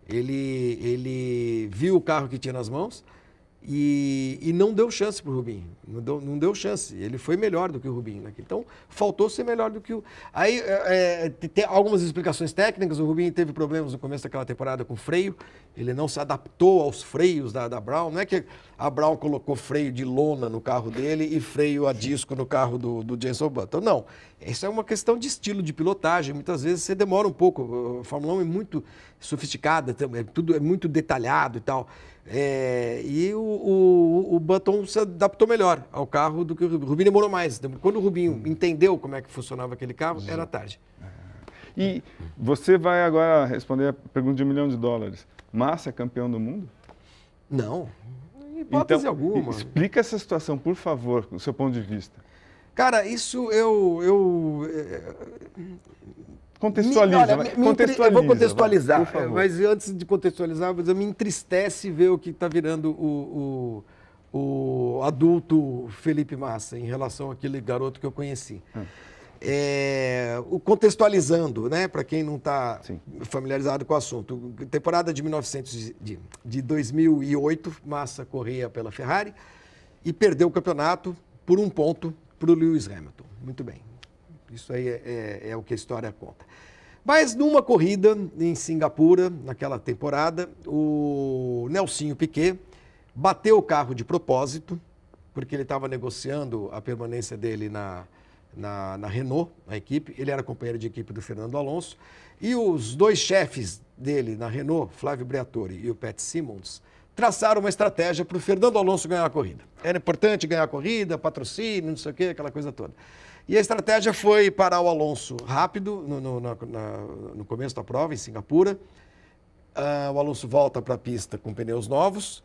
Ele, ele viu o carro que tinha nas mãos, e, e não deu chance para o Rubinho, não deu, não deu chance. Ele foi melhor do que o Rubinho. Né? Então, faltou ser melhor do que o. Aí, é, é tem algumas explicações técnicas. O Rubinho teve problemas no começo daquela temporada com freio, ele não se adaptou aos freios da, da Brown. Não é que a Brown colocou freio de lona no carro dele e freio a disco no carro do, do Jason Button. Não. Isso é uma questão de estilo de pilotagem. Muitas vezes você demora um pouco. A Fórmula 1 é muito sofisticada, é tudo é muito detalhado e tal. É, e o, o, o Button se adaptou melhor ao carro do que o Rubinho. O Rubinho demorou mais. Quando o Rubinho hum. entendeu como é que funcionava aquele carro, Sim. era tarde. É. E você vai agora responder a pergunta de um milhão de dólares. Massa é campeão do mundo? Não. Então, Hipótese então, alguma. Explica essa situação, por favor, do seu ponto de vista. Cara, isso eu, eu é, Contextualiza. Olha, me, contextualiza eu vou contextualizar, vai, mas antes de contextualizar, mas eu me entristece ver o que está virando o, o, o, adulto Felipe Massa em relação àquele garoto que eu conheci. Hum. É, o contextualizando, né, para quem não está familiarizado com o assunto, temporada de 1900 de, de 2008, Massa corria pela Ferrari e perdeu o campeonato por um ponto para o Lewis Hamilton. Muito bem. Isso aí é, é, é o que a história conta. Mas numa corrida em Singapura, naquela temporada, o Nelsinho Piquet bateu o carro de propósito, porque ele estava negociando a permanência dele na, na, na, Renault, na equipe. Ele era companheiro de equipe do Fernando Alonso. E os dois chefes dele na Renault, Flávio Briatore e o Pat Simmons, traçaram uma estratégia para o Fernando Alonso ganhar a corrida. Era importante ganhar a corrida, patrocínio, não sei o quê, aquela coisa toda. E a estratégia foi parar o Alonso rápido no, no, na, na, no começo da prova, em Singapura. Ah, o Alonso volta para a pista com pneus novos,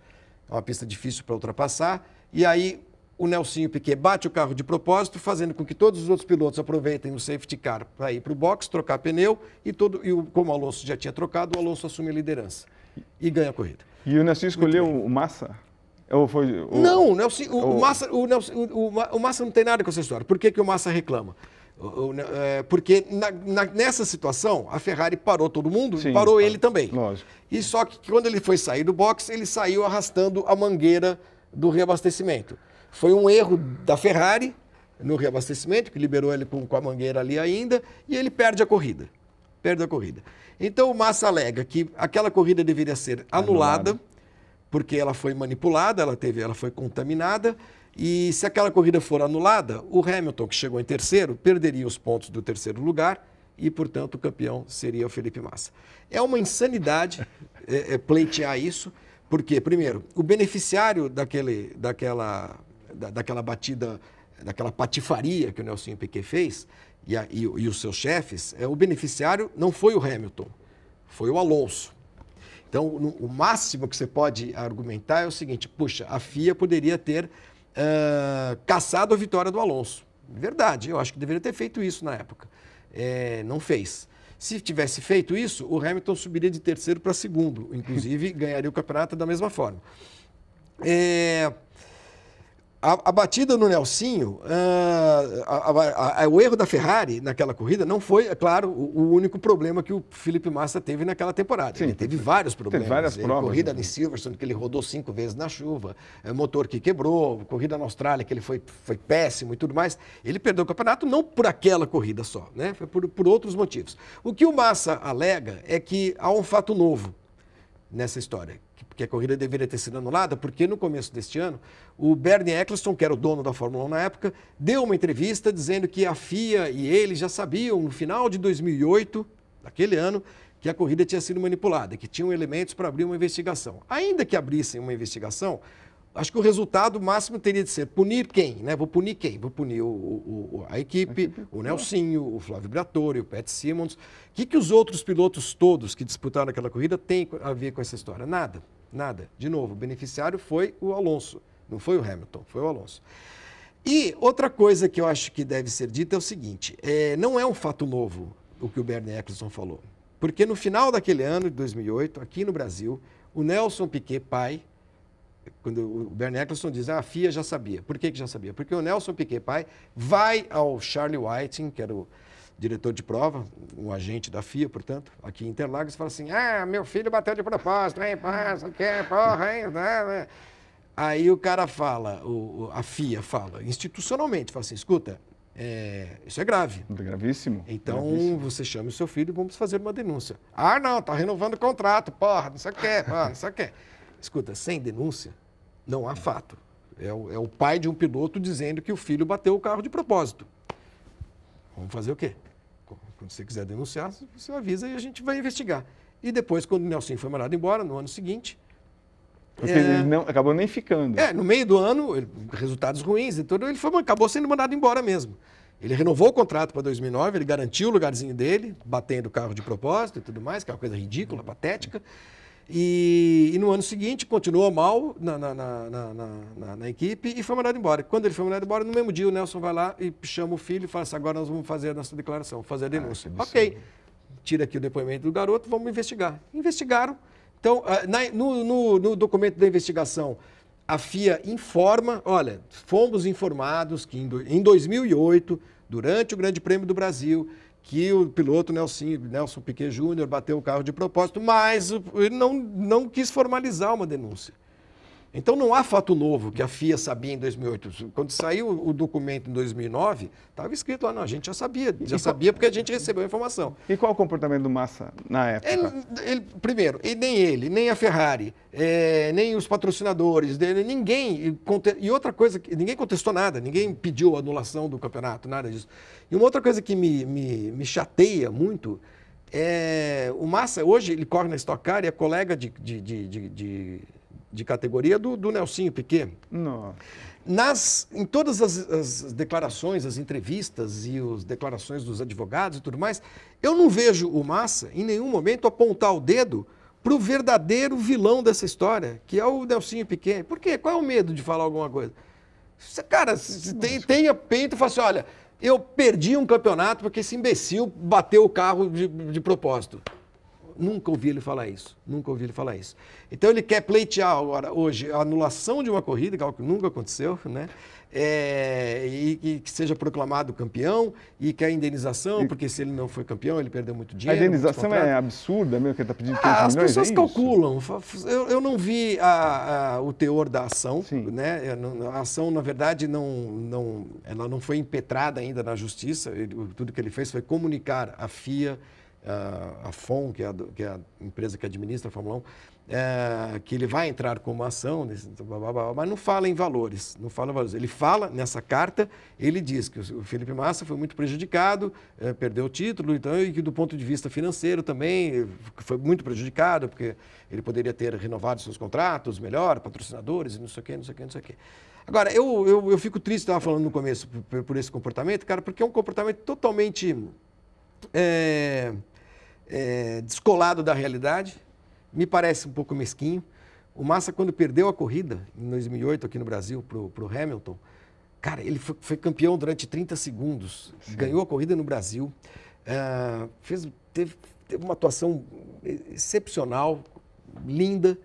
é uma pista difícil para ultrapassar. E aí o Nelsinho Piquet bate o carro de propósito, fazendo com que todos os outros pilotos aproveitem o safety car para ir para o box, trocar pneu. E, todo, e o, como o Alonso já tinha trocado, o Alonso assume a liderança e ganha a corrida. E o Nelsinho escolheu o Massa? Ou foi, não, o Nelson, o, o, Massa, o, Nelson, o, o, Massa não tem nada com essa história. Por que, que o Massa reclama? Né, é, porque na, na, nessa situação, a Ferrari parou todo mundo Sim, e parou tá, ele também. Lógico. E só que quando ele foi sair do box, ele saiu arrastando a mangueira do reabastecimento. Foi um erro da Ferrari no reabastecimento, que liberou ele com, com a mangueira ali ainda, e ele perde a corrida. Perde a corrida. Então o Massa alega que aquela corrida deveria ser anulada. anulada porque ela foi manipulada, ela teve, ela foi contaminada. E se aquela corrida for anulada, o Hamilton, que chegou em terceiro, perderia os pontos do terceiro lugar e, portanto, o campeão seria o Felipe Massa. É uma insanidade é, é, pleitear isso, porque, primeiro, o beneficiário daquele, daquela, da, daquela batida, daquela patifaria que o Nelson Piquet fez e, a, e, e os seus chefes, é, o beneficiário não foi o Hamilton, foi o Alonso. Então, no, o máximo que você pode argumentar é o seguinte: puxa, a FIA poderia ter uh, caçado a vitória do Alonso. Verdade, eu acho que deveria ter feito isso na época. É, não fez. Se tivesse feito isso, o Hamilton subiria de terceiro para segundo, inclusive ganharia o campeonato da mesma forma. É, a, a, batida no Nelsinho, ah, a, a, o erro da Ferrari naquela corrida não foi, é claro, o, o, único problema que o Felipe Massa teve naquela temporada. Sim, ele teve vários problemas. Teve várias ele, Corrida em Silverstone, que ele rodou cinco vezes na chuva, eh, motor que quebrou, corrida na Austrália, que ele foi, foi péssimo e tudo mais. Ele perdeu o campeonato não por aquela corrida só, né? Foi por, por outros motivos. O que o Massa alega é que há um fato novo nessa história, porque a corrida deveria ter sido anulada, porque no começo deste ano, o Bernie Eccleston, que era o dono da Fórmula 1 na época, deu uma entrevista dizendo que a FIA e ele já sabiam no final de 2008, daquele ano, que a corrida tinha sido manipulada, que tinham elementos para abrir uma investigação. Ainda que abrissem uma investigação, Acho que o resultado máximo teria de ser punir quem, né? Vou punir quem? Vou punir o, o, a, equipe, a equipe, o Nelsinho, é. o Flávio Briatore, o Pat Simmons. O que, que os outros pilotos todos que disputaram aquela corrida têm a ver com essa história? Nada, nada. De novo, o beneficiário foi o Alonso, não foi o Hamilton, foi o Alonso. E outra coisa que eu acho que deve ser dita é o seguinte: é, não é um fato novo o que o Bernie Eccleston falou. Porque no final daquele ano, de 2008, aqui no Brasil, o Nelson Piquet, pai, quando o Bernie Eccleston diz, ah, a FIA já sabia. Por que, que já sabia? Porque o Nelson Piquet pai vai ao Charlie Whiting, que era o diretor de prova, um agente da FIA, portanto, aqui em Interlagos, e fala assim, ah, meu filho bateu de propósito, hein, passa, que é porra, hein, né, né? Aí o cara fala, o, a FIA fala, institucionalmente, fala assim, escuta, é, isso é grave. Gravíssimo. Então gravíssimo. você chama o seu filho e vamos fazer uma denúncia. Ah, não, tá renovando o contrato, porra, não sei o que, porra, não sei o que. Escuta, sem denúncia, não há fato. É o, é o pai de um piloto dizendo que o filho bateu o carro de propósito. Vamos fazer o quê? Quando você quiser denunciar, você avisa e a gente vai investigar. E depois, quando o Nelson foi mandado embora, no ano seguinte, porque é... ele não, acabou nem ficando. É, no meio do ano, ele, resultados ruins e tudo, ele foi, acabou sendo mandado embora mesmo. Ele renovou o contrato para 2009, ele garantiu o lugarzinho dele, batendo o carro de propósito e tudo mais, que é uma coisa ridícula, patética. E, e, no ano seguinte continuou mal na, na, na, na, equipe e foi mandado embora. Quando ele foi mandado embora, no mesmo dia o Nelson vai lá e chama o filho e fala assim, agora nós vamos fazer a nossa declaração, fazer a ah, denúncia. Ah, ok, tira aqui o depoimento do garoto, vamos investigar. Investigaram. Então, ah, no, no, no documento da investigação, a FIA informa, olha, fomos informados que em 2008, durante o Grande Prêmio do Brasil, que o piloto Nelson, Nelson Piquet Júnior bateu o carro de propósito, mas ele não, não quis formalizar uma denúncia. Então não há fato novo que a FIA sabia em 2008. Quando saiu o documento em 2009, estava escrito lá, não, a gente já sabia, já e sabia qual... porque a gente recebeu a informação. E qual o comportamento do Massa na época? Ele, ele, primeiro, e nem ele, nem a Ferrari, é, nem os patrocinadores dele, ninguém. E outra coisa, ninguém contestou nada, ninguém pediu anulação do campeonato, nada disso. E uma outra coisa que me, me, me chateia muito é o Massa, hoje ele corre na Stock Car e é colega de, de, de, de de categoria do, do Nelsinho Piquet. Não. Nas, em todas as, as, declarações, as entrevistas e as declarações dos advogados e tudo mais, eu não vejo o Massa em nenhum momento apontar o dedo para o verdadeiro vilão dessa história, que é o Nelsinho Piquet. Por quê? Qual é o medo de falar alguma coisa? Cara, se tem, tenha peito e fala assim, olha, eu perdi um campeonato porque esse imbecil bateu o carro de, de propósito. Nunca ouvi ele falar isso. Nunca ouvi ele falar isso. Então ele quer pleitear agora, hoje, a anulação de uma corrida, que é algo que nunca aconteceu, né? É, e, e, que seja proclamado campeão e que a indenização, e, porque se ele não foi campeão, ele perdeu muito dinheiro. A indenização é absurda mesmo que ele está pedindo. Ah, as pessoas é calculam. Eu, eu, não vi a, a, o teor da ação. Né? A ação, na verdade, não, não, ela não foi impetrada ainda na justiça. Ele, tudo que ele fez foi comunicar à FIA a FOM, que é a, que é a empresa que administra a Fórmula 1, é, que ele vai entrar com uma ação, mas não fala em valores, não fala em valores. Ele fala nessa carta, ele diz que o Felipe Massa foi muito prejudicado, é, perdeu o título, então, e que do ponto de vista financeiro também eh, foi muito prejudicado, porque ele poderia ter renovado seus contratos melhor, patrocinadores, e não sei o quê, não sei o quê, não sei o quê. Agora, eu, eu, eu fico triste, estava falando no começo, por, por, esse comportamento, cara, porque é um comportamento totalmente. É, é, descolado da realidade, me parece um pouco mesquinho. O Massa, quando perdeu a corrida, em 2008, aqui no Brasil, para o Hamilton, cara, ele foi, foi, campeão durante 30 segundos, Sim. ganhou a corrida no Brasil, uh, fez, teve, teve uma atuação excepcional, linda,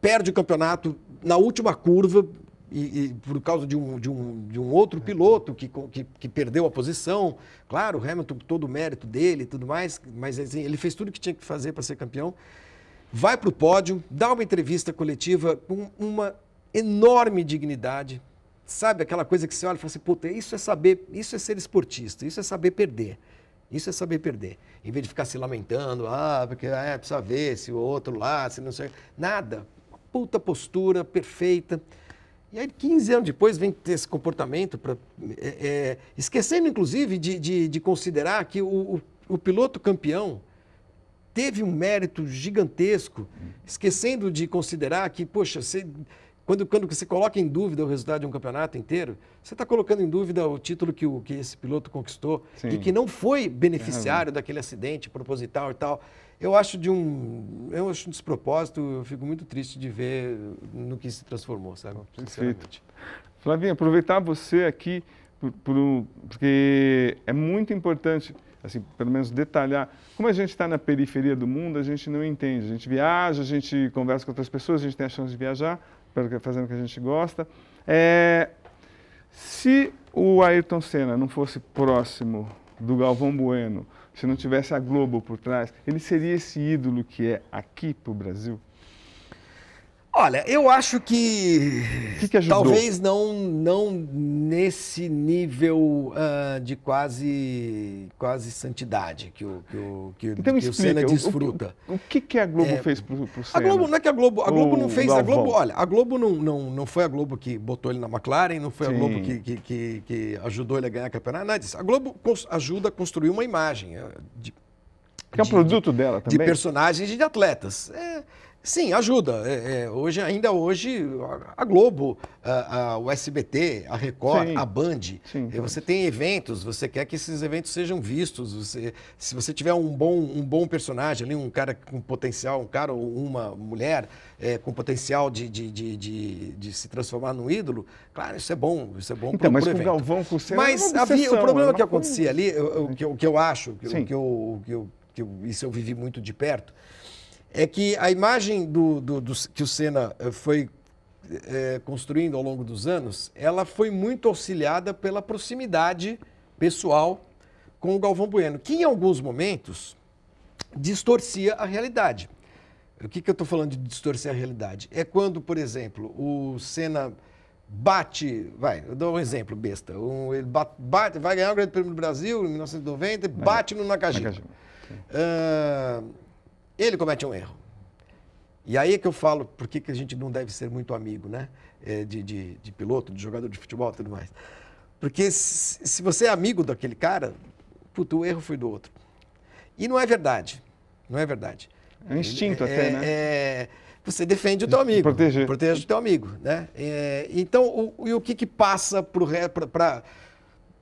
perde o campeonato na última curva, e, e, por causa de um, de um, de um outro piloto que, que, que, perdeu a posição. Claro, o Hamilton, todo o mérito dele e tudo mais, mas assim, ele fez tudo o que tinha que fazer para ser campeão. Vai para o pódio, dá uma entrevista coletiva com uma enorme dignidade. Sabe aquela coisa que você olha e fala assim, puta, isso é saber, isso é ser esportista, isso é saber perder. Isso é saber perder. Em vez de ficar se lamentando, ah, porque ah, é, precisa ver se o outro lá, se não sei. Nada. Puta postura perfeita. E aí, 15 anos depois, vem ter esse comportamento, pra, é, é, esquecendo, inclusive, de, de, de considerar que o, o, o, piloto campeão teve um mérito gigantesco, esquecendo de considerar que, poxa, você, quando, quando você coloca em dúvida o resultado de um campeonato inteiro, você está colocando em dúvida o título que, o, que esse piloto conquistou Sim. e que não foi é, beneficiário é. daquele acidente proposital e tal. Eu acho de um, eu acho um despropósito, eu fico muito triste de ver no que se transformou, sabe? Perfeito. Flavinha, aproveitar você aqui, por, por, porque é muito importante, assim, pelo menos detalhar, como a gente está na periferia do mundo, a gente não entende. A gente viaja, a gente conversa com outras pessoas, a gente tem a chance de viajar, fazendo o que a gente gosta. É, se o Ayrton Senna não fosse próximo do Galvão Bueno, se não tivesse a Globo por trás, ele seria esse ídolo que é aqui para o Brasil? Olha, eu acho que, que, que talvez não não nesse nível uh, de quase quase santidade que o que o, que, então que explica, o Senna desfruta. O, o, o, que, que a Globo é, fez para o Senna? A Globo não é que a Globo a Globo não fez a Globo. Olha, a Globo não, não não foi a Globo que botou ele na McLaren, não foi Sim. a Globo que, que, que, que, ajudou ele a ganhar a campeonato. é disso. A Globo ajuda a construir uma imagem eh, de, que é um de, produto dela também. De personagens e de atletas. É, Sim, ajuda. É, é, hoje, ainda hoje, a Globo, a, a, o SBT, a Record, sim. a Band, eh, sim, você tem eventos, você quer que esses eventos sejam vistos. Você, se você tiver um bom, um bom personagem ali, um cara com potencial, um cara ou uma mulher é, com potencial de, de, de, de, de se transformar num ídolo, claro, isso é bom, isso é bom então, mas com Galvão, com o Senna, Mas havia, é o problema é que acontecia ali, o que, que eu acho, que eu, que eu, isso eu vivi muito de perto, é que a imagem do, do, do que o Senna eh, foi é, construindo ao longo dos anos, ela foi muito auxiliada pela proximidade pessoal com o Galvão Bueno, que em alguns momentos distorcia a realidade. O que, que eu estou falando de distorcer a realidade? É quando, por exemplo, o Senna bate, vai, eu dou um exemplo besta, um, ele bate, bate, vai ganhar o Grande Prêmio do Brasil em 1990, e bate no Nakajima. Nakajima. Uh, ele comete um erro. E aí é que eu falo por que, que a gente não deve ser muito amigo, né? É, de, de, de, piloto, de jogador de futebol e tudo mais. Porque se, se você é amigo daquele cara, puto, o erro foi do outro. E não é verdade. Não é verdade. É um instinto é, até, né? É, você defende o teu amigo. Proteger. Protege o teu amigo, né? É, então, o, e o que que passa para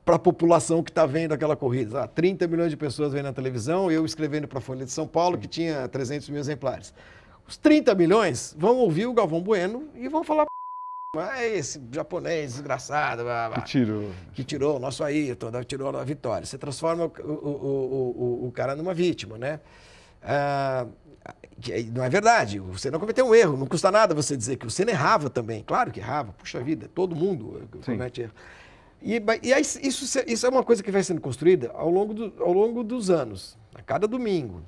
para a população que está vendo aquela corrida. Ah, 30 milhões de pessoas vendo na televisão, eu escrevendo para a Folha de São Paulo, que tinha 300 mil exemplares. Os 30 milhões vão ouvir o Galvão Bueno e vão falar é esse japonês desgraçado blá, blá, que tirou que tirou o nosso Ayrton, tirou a vitória. Você transforma o, o, o, o cara numa vítima, né? Ah, não é verdade, você não cometeu um erro, não custa nada você dizer que você não errava também, claro que errava, puxa vida, todo mundo Sim. comete erro. E, e aí, isso, isso é uma coisa que vai sendo construída ao longo, do, ao longo dos anos, a cada domingo.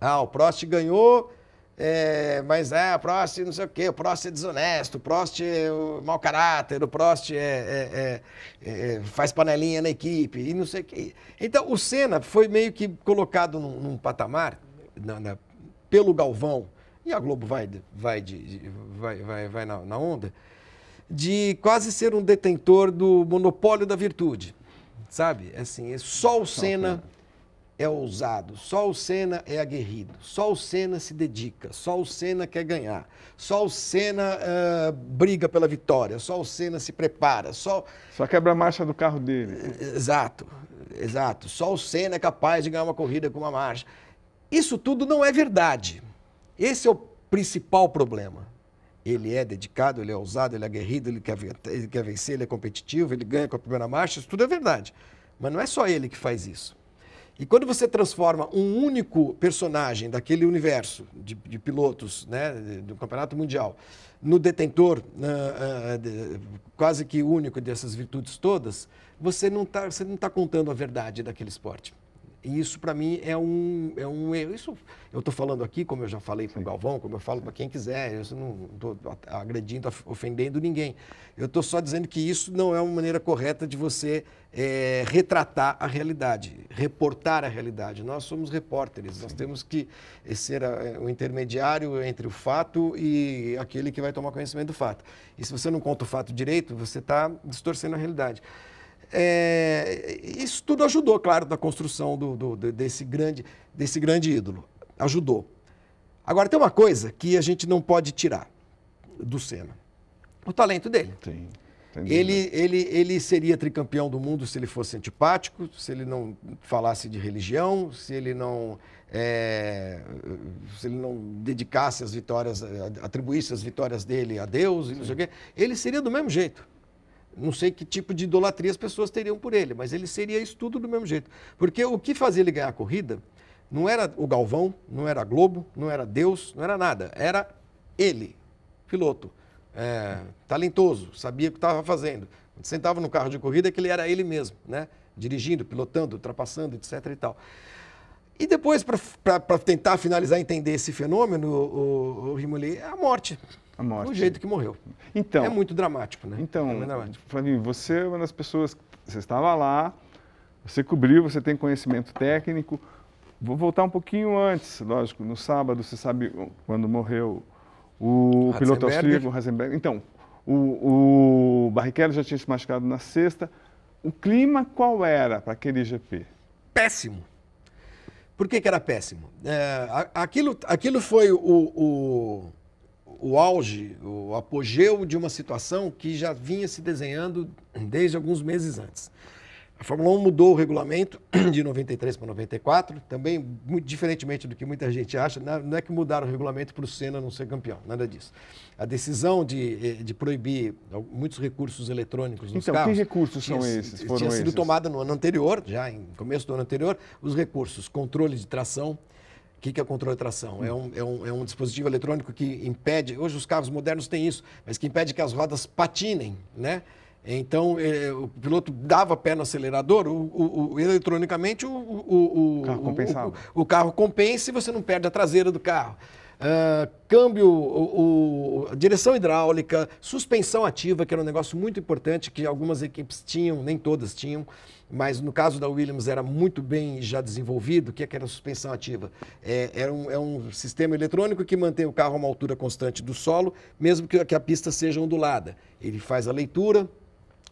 Ah, o Prost ganhou, é, mas é, o Prost não sei o quê, o Prost é desonesto, o Prost é o mau caráter, o Prost é, é, é, é, é faz panelinha na equipe e não sei o quê. Então, o Senna foi meio que colocado num, num patamar na, na, pelo Galvão, e a Globo vai, vai, de, vai, vai, vai na, na onda, de quase ser um detentor do monopólio da virtude, sabe? É assim, é só o Senna é ousado, só o Senna é aguerrido, só o Senna se dedica, só o Senna quer ganhar, só o Senna uh, briga pela vitória, só o Senna se prepara, só... Só quebra a marcha do carro dele. Eh, exato, exato. Só o Senna é capaz de ganhar uma corrida com uma marcha. Isso tudo não é verdade. Esse é o principal problema. Ele é dedicado, ele é ousado, ele é aguerrido, ele quer, ele quer vencer, ele é competitivo, ele ganha com a primeira marcha, isso tudo é verdade. Mas não é só ele que faz isso. E quando você transforma um único personagem daquele universo de, de pilotos né, do Campeonato Mundial no detentor uh, uh, de, quase que único dessas virtudes todas, você não está tá contando a verdade daquele esporte. E isso para mim é um, é um erro. Isso eu estou falando aqui, como eu já falei para o Galvão, como eu falo para quem quiser, eu não estou agredindo, ofendendo ninguém. Eu estou só dizendo que isso não é uma maneira correta de você é, retratar a realidade, reportar a realidade. Nós somos repórteres, Sim. nós temos que ser é, o um intermediário entre o fato e aquele que vai tomar conhecimento do fato. E se você não conta o fato direito, você está distorcendo a realidade. É, isso tudo ajudou, claro, na construção do, do, desse, grande, desse grande ídolo. Ajudou. Agora, tem uma coisa que a gente não pode tirar do Senna: o talento dele. Né? ele, ele, ele seria tricampeão do mundo se ele fosse antipático, se ele não falasse de religião, se ele não, é, se ele não dedicasse as vitórias, atribuísse as vitórias dele a Deus e não sei o quê. Ele seria do mesmo jeito. Não sei que tipo de idolatria as pessoas teriam por ele, mas ele seria isso tudo do mesmo jeito. Porque o que fazia ele ganhar a corrida não era o Galvão, não era a Globo, não era Deus, não era nada. Era ele, piloto, é, talentoso, sabia o que estava fazendo. sentava no carro de corrida, é que ele era ele mesmo, né? Dirigindo, pilotando, ultrapassando, etc e tal. E depois, para tentar finalizar entender esse fenômeno, o, o, o Rimoli, é a morte a morte. Do jeito que morreu. Então. É muito dramático, né? Então, é dramático. Flavinho, você é uma das pessoas, você estava lá, você cobriu, você tem conhecimento técnico. Vou voltar um pouquinho antes, lógico, no sábado, você sabe quando morreu o piloto austríaco, o Heisenberg. Então, o, o Barrichello já tinha se machucado na sexta. O clima qual era para aquele GP? Péssimo. Por que, que era péssimo? É, aquilo, aquilo foi o, o, o auge, o apogeu de uma situação que já vinha se desenhando desde alguns meses antes. A Fórmula 1 mudou o regulamento de 93 para 94, também muito diferentemente do que muita gente acha, não é que mudaram o regulamento para o Senna não ser campeão, nada disso. A decisão de, eh, de proibir muitos recursos eletrônicos nos então, carros... Então, que recursos tinha, são esses? Foram tinha sido esses? tomada no ano anterior, já em começo do ano anterior, os recursos, controle de tração, o que, que é controle de tração? É um, é, um, é um dispositivo eletrônico que impede, hoje os carros modernos têm isso, mas que impede que as rodas patinem, né? Então, eh, o piloto dava pé no acelerador, o, o, o eletronicamente o, o, carro o, carro compensa e você não perde a traseira do carro. Uh, câmbio, direção hidráulica, suspensão ativa, que era um negócio muito importante que algumas equipes tinham, nem todas tinham mas no caso da Williams era muito bem já desenvolvido, o que, é que era a suspensão ativa? É, era um, é um sistema eletrônico que mantém o carro a uma altura constante do solo, mesmo que, que a pista seja ondulada. Ele faz a leitura,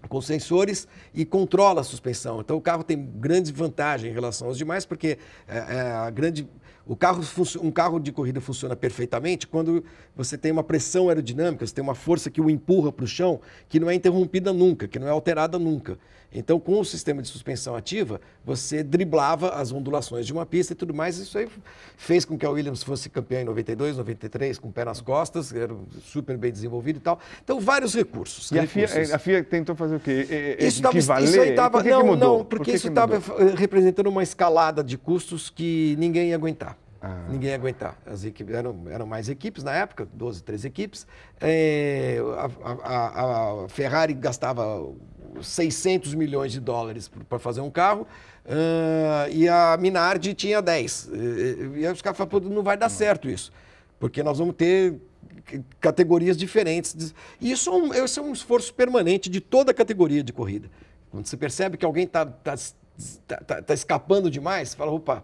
com sensores e controla a suspensão. Então o carro tem grande vantagem em relação aos demais, porque é, é, a grande o carro, um carro de corrida funciona perfeitamente quando você tem uma pressão aerodinâmica, você tem uma força que o empurra para o chão, que não é interrompida nunca, que não é alterada nunca. Então, com o sistema de suspensão ativa, você driblava as ondulações de uma pista e tudo mais. Isso aí fez com que a Williams fosse campeã em 92, 93, com o pé nas costas, era super bem desenvolvido e tal. Então, vários recursos. E recursos. A, FIA, a, FIA, tentou fazer o quê? É, isso, tava, isso aí estava. Não, não, porque Por que isso estava representando uma escalada de custos que ninguém ia aguentar. Ah. Ninguém ia aguentar. As equipes eram, eram mais equipes na época, 12, 13 equipes. É, a, a, a, Ferrari gastava 600 milhões de dólares para fazer um carro uh, e a Minardi tinha 10. E, e os caras falaram, não vai dar certo isso, porque nós vamos ter categorias diferentes. E isso é um, isso é um esforço permanente de toda a categoria de corrida. Quando você percebe que alguém está tá, tá, tá, tá escapando demais, fala, opa,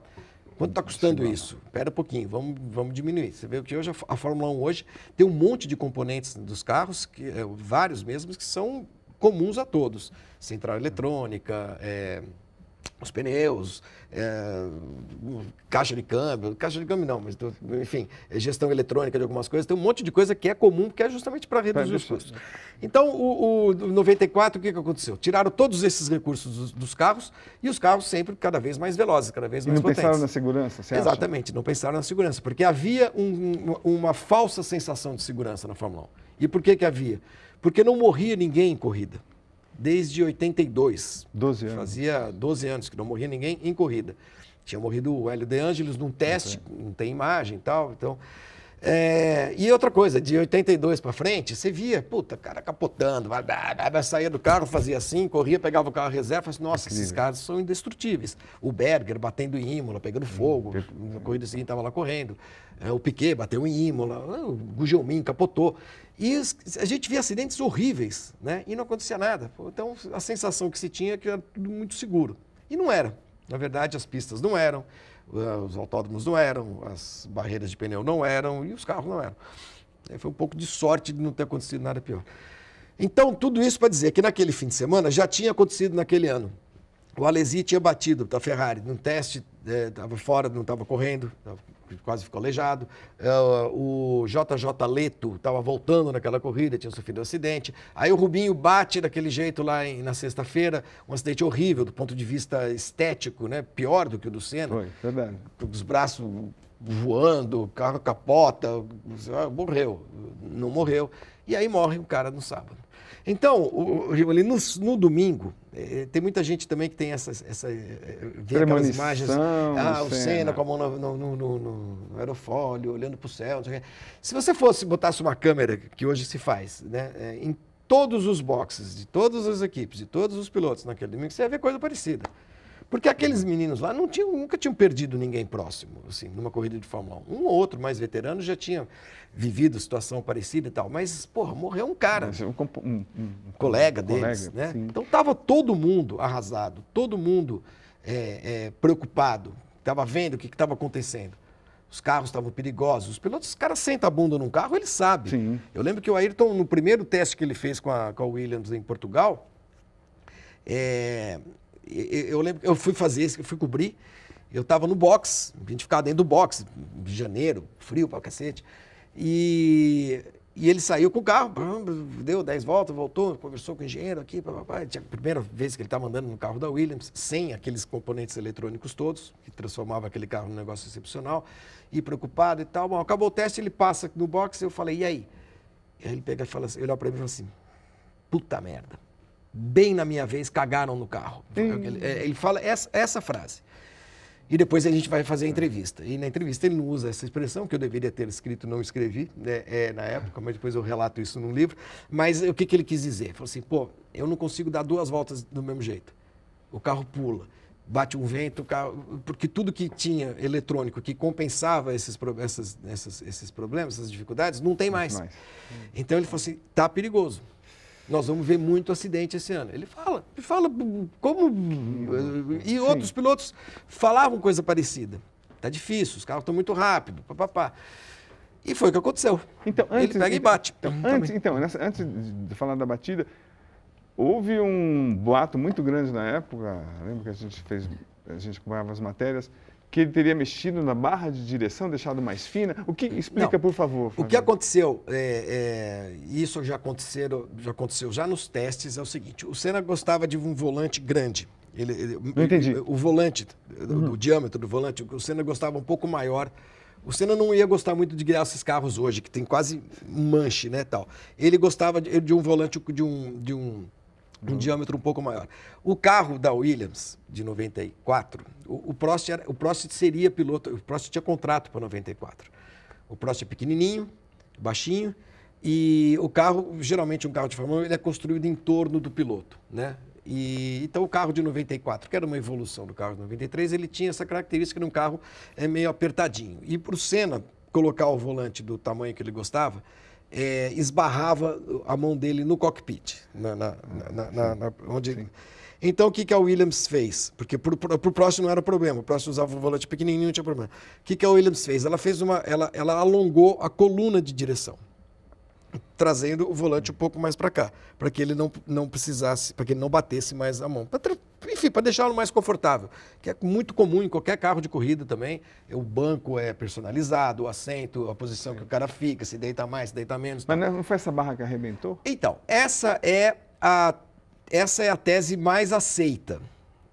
Quanto está custando isso? Espera um pouquinho, vamos, vamos diminuir. Você vê que hoje a, a Fórmula 1 hoje tem um monte de componentes dos carros, que, é, vários mesmos, que são comuns a todos. Central eletrônica, é, os pneus, é, caixa de câmbio, caixa de câmbio não, mas enfim, é gestão eletrônica de algumas coisas, tem um monte de coisa que é comum, porque é justamente para reduzir os custos. Então, o, o 94, o que, que aconteceu? Tiraram todos esses recursos dos, dos, carros e os carros sempre cada vez mais velozes, cada vez mais e não potentes. pensaram na segurança, certo? Exatamente, não pensaram na segurança, porque havia um, uma, uma falsa sensação de segurança na Fórmula 1. E por que, que havia? Porque não morria ninguém em corrida desde 82. 12 anos. Fazia 12 anos que não morria ninguém em corrida. Tinha morrido o Hélio De Angelis num teste, não tem imagem e tal. Então, é, e outra coisa, de 82 para frente, você via, puta, cara capotando, blá, blá, blá, saía do carro, fazia assim, corria, pegava o carro reserva, falava assim, nossa, Incrível. esses caras são indestrutíveis. O Berger batendo em Imola, pegando hum, fogo, hum, na corrida seguinte assim, estava lá correndo. É, o Piquet bateu em Imola, ah, o Gugelmin capotou. E a gente via acidentes horríveis, né? E não acontecia nada. Então a sensação que se tinha é que era tudo muito seguro. E não era. Na verdade, as pistas não eram. Ah, os autódromos não eram, as barreiras de pneu não eram e os carros não eram. Foi um pouco de sorte de não ter acontecido nada pior. Então, tudo isso para dizer que naquele fim de semana já tinha acontecido naquele ano. O Alesi tinha batido a Ferrari num teste, estava eh, é, fora, não estava correndo, tava quase ficou aleijado. É, o JJ Leto estava voltando naquela corrida, tinha sofrido um acidente. Aí o Rubinho bate daquele jeito lá em, na sexta-feira, um acidente horrível do ponto de vista estético, né? Pior do que o do Senna. Foi, verdade. Os braços voando, o carro capota, morreu. Não morreu. E aí morre o um cara no sábado. Então, o, no, no, domingo, é, tem muita gente também que tem essas. Essa, é, vê aquelas imagens. Ah, o Senna com a mão no, no, no, no aerofólio, olhando para o céu. Se você fosse botasse uma câmera, que hoje se faz, né, é, em todos os boxes, de todas as equipes, de todos os pilotos naquele domingo, você ia ver coisa parecida. Porque aqueles meninos lá não tinham, nunca tinham perdido ninguém próximo, assim, numa corrida de Fórmula 1. Um ou outro mais veterano já tinha vivido situação parecida e tal. Mas, porra, morreu um cara. Um, um, um colega deles, colega, né? Sim. Então tava todo mundo arrasado, todo mundo é, é, preocupado, tava vendo o que estava acontecendo. Os carros estavam perigosos. Os pilotos, os caras sentam a bunda num carro, ele sabe. Sim. Eu lembro que o Ayrton, no primeiro teste que ele fez com a, com a Williams em Portugal, é, eu lembro que eu fui fazer isso, eu fui cobrir, eu estava no box, a gente ficava dentro do box, de janeiro, frio pra cacete. E, e ele saiu com o carro, deu 10 voltas, voltou, conversou com o engenheiro aqui, Tinha a primeira vez que ele estava andando no carro da Williams, sem aqueles componentes eletrônicos todos, que transformava aquele carro num negócio excepcional, e preocupado e tal. Bom, acabou o teste, ele passa no box, eu falei, e aí? E aí ele pega e fala assim, ele olha pra mim e fala assim, puta merda bem na minha vez, cagaram no carro. Então, ele, é, ele, fala essa, essa frase. E depois a gente vai fazer a entrevista. E na entrevista ele não usa essa expressão, que eu deveria ter escrito, não escrevi né, é, na época, mas depois eu relato isso num livro. Mas o que, que ele quis dizer? Ele falou assim: pô, eu não consigo dar duas voltas do mesmo jeito. O carro pula, bate um vento, o carro, porque tudo que tinha eletrônico que compensava esses, essas, essas, esses problemas, essas dificuldades, não tem mais. mais. Então ele falou assim: tá perigoso nós vamos ver muito acidente esse ano. Ele fala, ele fala como. E outros Sim. pilotos falavam coisa parecida. Tá difícil, os carros estão muito rápido, papapá. E foi o que aconteceu. Então, antes, ele pega e bate. Então, antes, então, nessa, antes de falar da batida, houve um boato muito grande na época. Lembro que a gente fez, a gente acompanhava as matérias que ele teria mexido na barra de direção, deixado mais fina? O que explica, Não, por favor? O que aconteceu, é, é, isso já, aconteceu já aconteceu já nos testes, é o seguinte: o Senna gostava de um volante grande. Ele, ele, Não entendi. O, o volante, uhum. o, o diâmetro do volante, o Senna gostava um pouco maior. O Senna não ia gostar muito de guiar esses carros hoje, que tem quase manche, né, tal. Ele gostava de, de um volante de um, de um um diâmetro um pouco maior. O carro da Williams, de 94, o, o, Prost, era, o Prost seria piloto, o Prost tinha contrato para 94. O Prost é pequenininho, baixinho, e o carro, geralmente um carro de Fórmula 1, ele é construído em torno do piloto, né? E, então o carro de 94, que era uma evolução do carro de 93, ele tinha essa característica de um carro é, meio apertadinho. E para o Senna colocar o volante do tamanho que ele gostava, é, esbarrava a mão dele no cockpit, na, na, na, na onde... Sim. Então, o que, que a Williams fez? Porque para o próximo não era problema, o próximo usava o volante pequenininho, não tinha problema. O que, que a Williams fez? Ela fez uma, ela, ela alongou a coluna de direção, trazendo o volante um pouco mais para cá, para que ele não, não precisasse, para que ele não batesse mais a mão, para enfim, para deixá-lo mais confortável, que é muito comum em qualquer carro de corrida também. É, o banco é personalizado, o assento, a posição que o cara fica, se deita mais, se deita menos. Mas não foi essa barra que arrebentou? Então, essa é a, essa é a tese mais aceita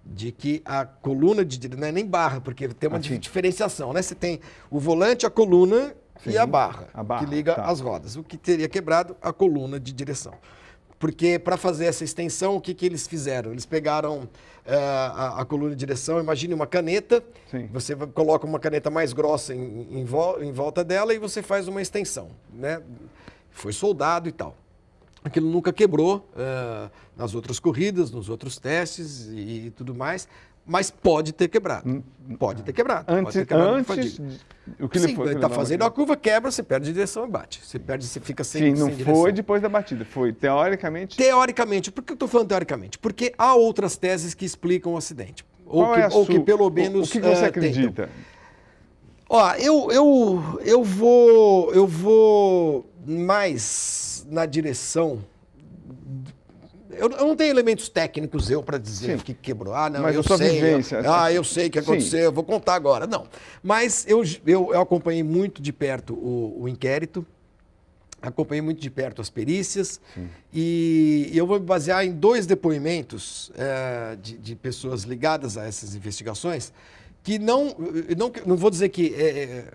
de que a coluna de direção não é nem barra, porque tem uma ah, diferenciação, né? Você tem o volante, a coluna Sim, e a barra, a barra que liga tá. as rodas. O que teria quebrado a coluna de direção porque para fazer essa extensão, o que, que eles fizeram? Eles pegaram uh, a, a, coluna de direção, imagine uma caneta, Sim. você coloca uma caneta mais grossa em, em, vo, em, volta dela e você faz uma extensão. Né? Foi soldado e tal. Aquilo nunca quebrou uh, nas outras corridas, nos outros testes e, e tudo mais, mas pode ter quebrado. Hum, hum. Pode ter quebrado. Antes, pode ter quebrado antes o que Sim, tá ele foi, está fazendo a curva, quebra, você perde direção e bate. Você perde, você fica sem Sim, não sem foi depois da batida, foi teoricamente... Teoricamente. Por que eu estou falando teoricamente? Porque há outras teses que explicam o acidente. Ou, Qual que, é ou que pelo menos... O, que, que você uh, acredita? Ó, eu, eu, eu, vou, eu vou mais na direção eu, eu não tenho elementos técnicos eu para dizer Sim. que quebrou. Ah, não, mas eu sei. Vigência, eu, ah, eu sei o que aconteceu, Sim. eu vou contar agora. Não. Mas eu, eu, eu acompanhei muito de perto o, o inquérito acompanhei muito de perto as perícias e eu vou me basear em dois depoimentos é, de, de, pessoas ligadas a essas investigações que não eh, não, não vou dizer que é,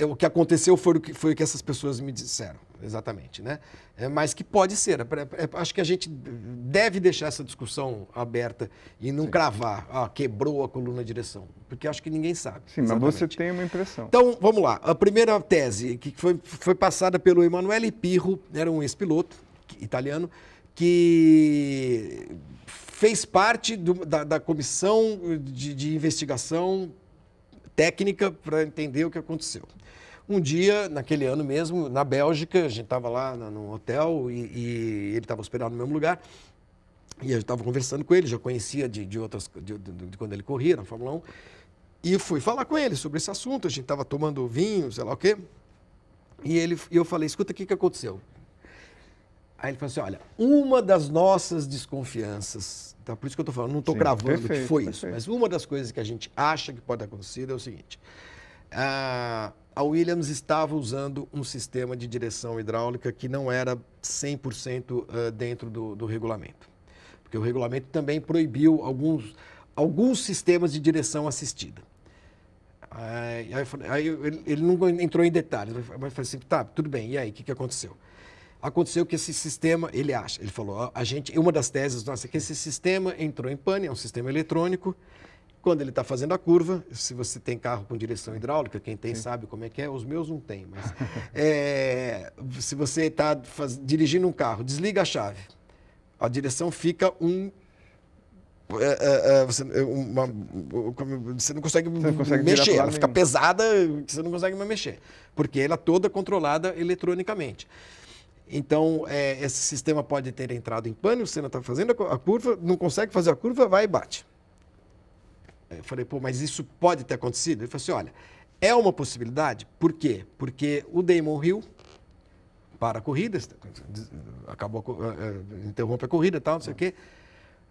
é, o que aconteceu foi o que, foi o que essas pessoas me disseram exatamente, né? É, mas que pode ser. É, é, é, acho que a gente deve deixar essa discussão aberta e não Sim. cravar, ah, quebrou a coluna de direção, porque acho que ninguém sabe. Sim, exatamente. mas você tem uma impressão. Então, vamos lá. A primeira tese que foi, foi passada pelo Emanuele Pirro, era um ex-piloto italiano, que fez parte do, da, da, comissão de, de investigação técnica para entender o que aconteceu. Um dia, naquele ano mesmo, na Bélgica, a gente estava lá num hotel e, e ele estava hospedado no mesmo lugar. E eu estava conversando com ele, já conhecia de, de outras de, de, de quando ele corria na Fórmula 1. E fui falar com ele sobre esse assunto. A gente estava tomando vinho, sei lá o quê. E ele, eu falei: escuta, o que, que aconteceu? Aí ele falou assim: olha, uma das nossas desconfianças, tá? por isso que eu estou falando, não estou gravando perfeito, que foi perfeito. isso, mas uma das coisas que a gente acha que pode acontecer é o seguinte: ah, a Williams estava usando um sistema de direção hidráulica que não era 100% eh, dentro do, do, regulamento. Porque o regulamento também proibiu alguns, alguns sistemas de direção assistida. Aí, aí ele, ele não entrou em detalhes, mas falei assim, tá, tudo bem, e aí, o que, que aconteceu? Aconteceu que esse sistema, ele acha, ele falou, a gente, uma das teses nossa é que esse sistema entrou em pane, é um sistema eletrônico, quando ele está fazendo a curva, se você tem carro com direção hidráulica, quem tem Sim. sabe como é que é, os meus não tem, mas é, se você está dirigindo um carro, desliga a chave, a direção fica um é, é, é, você, é, uma, você, não consegue, você não consegue mexer, ela nenhum. fica pesada, você não consegue mais mexer, porque ela é toda controlada eletronicamente. Então, é, esse sistema pode ter entrado em pânico, você não está fazendo a curva, não consegue fazer a curva, vai e bate. Eu falei, pô, mas isso pode ter acontecido? Ele falou assim: olha, é uma possibilidade, por quê? Porque o Damon Hill para corrida acabou, eh, interrompe a corrida e tal, não sei o quê.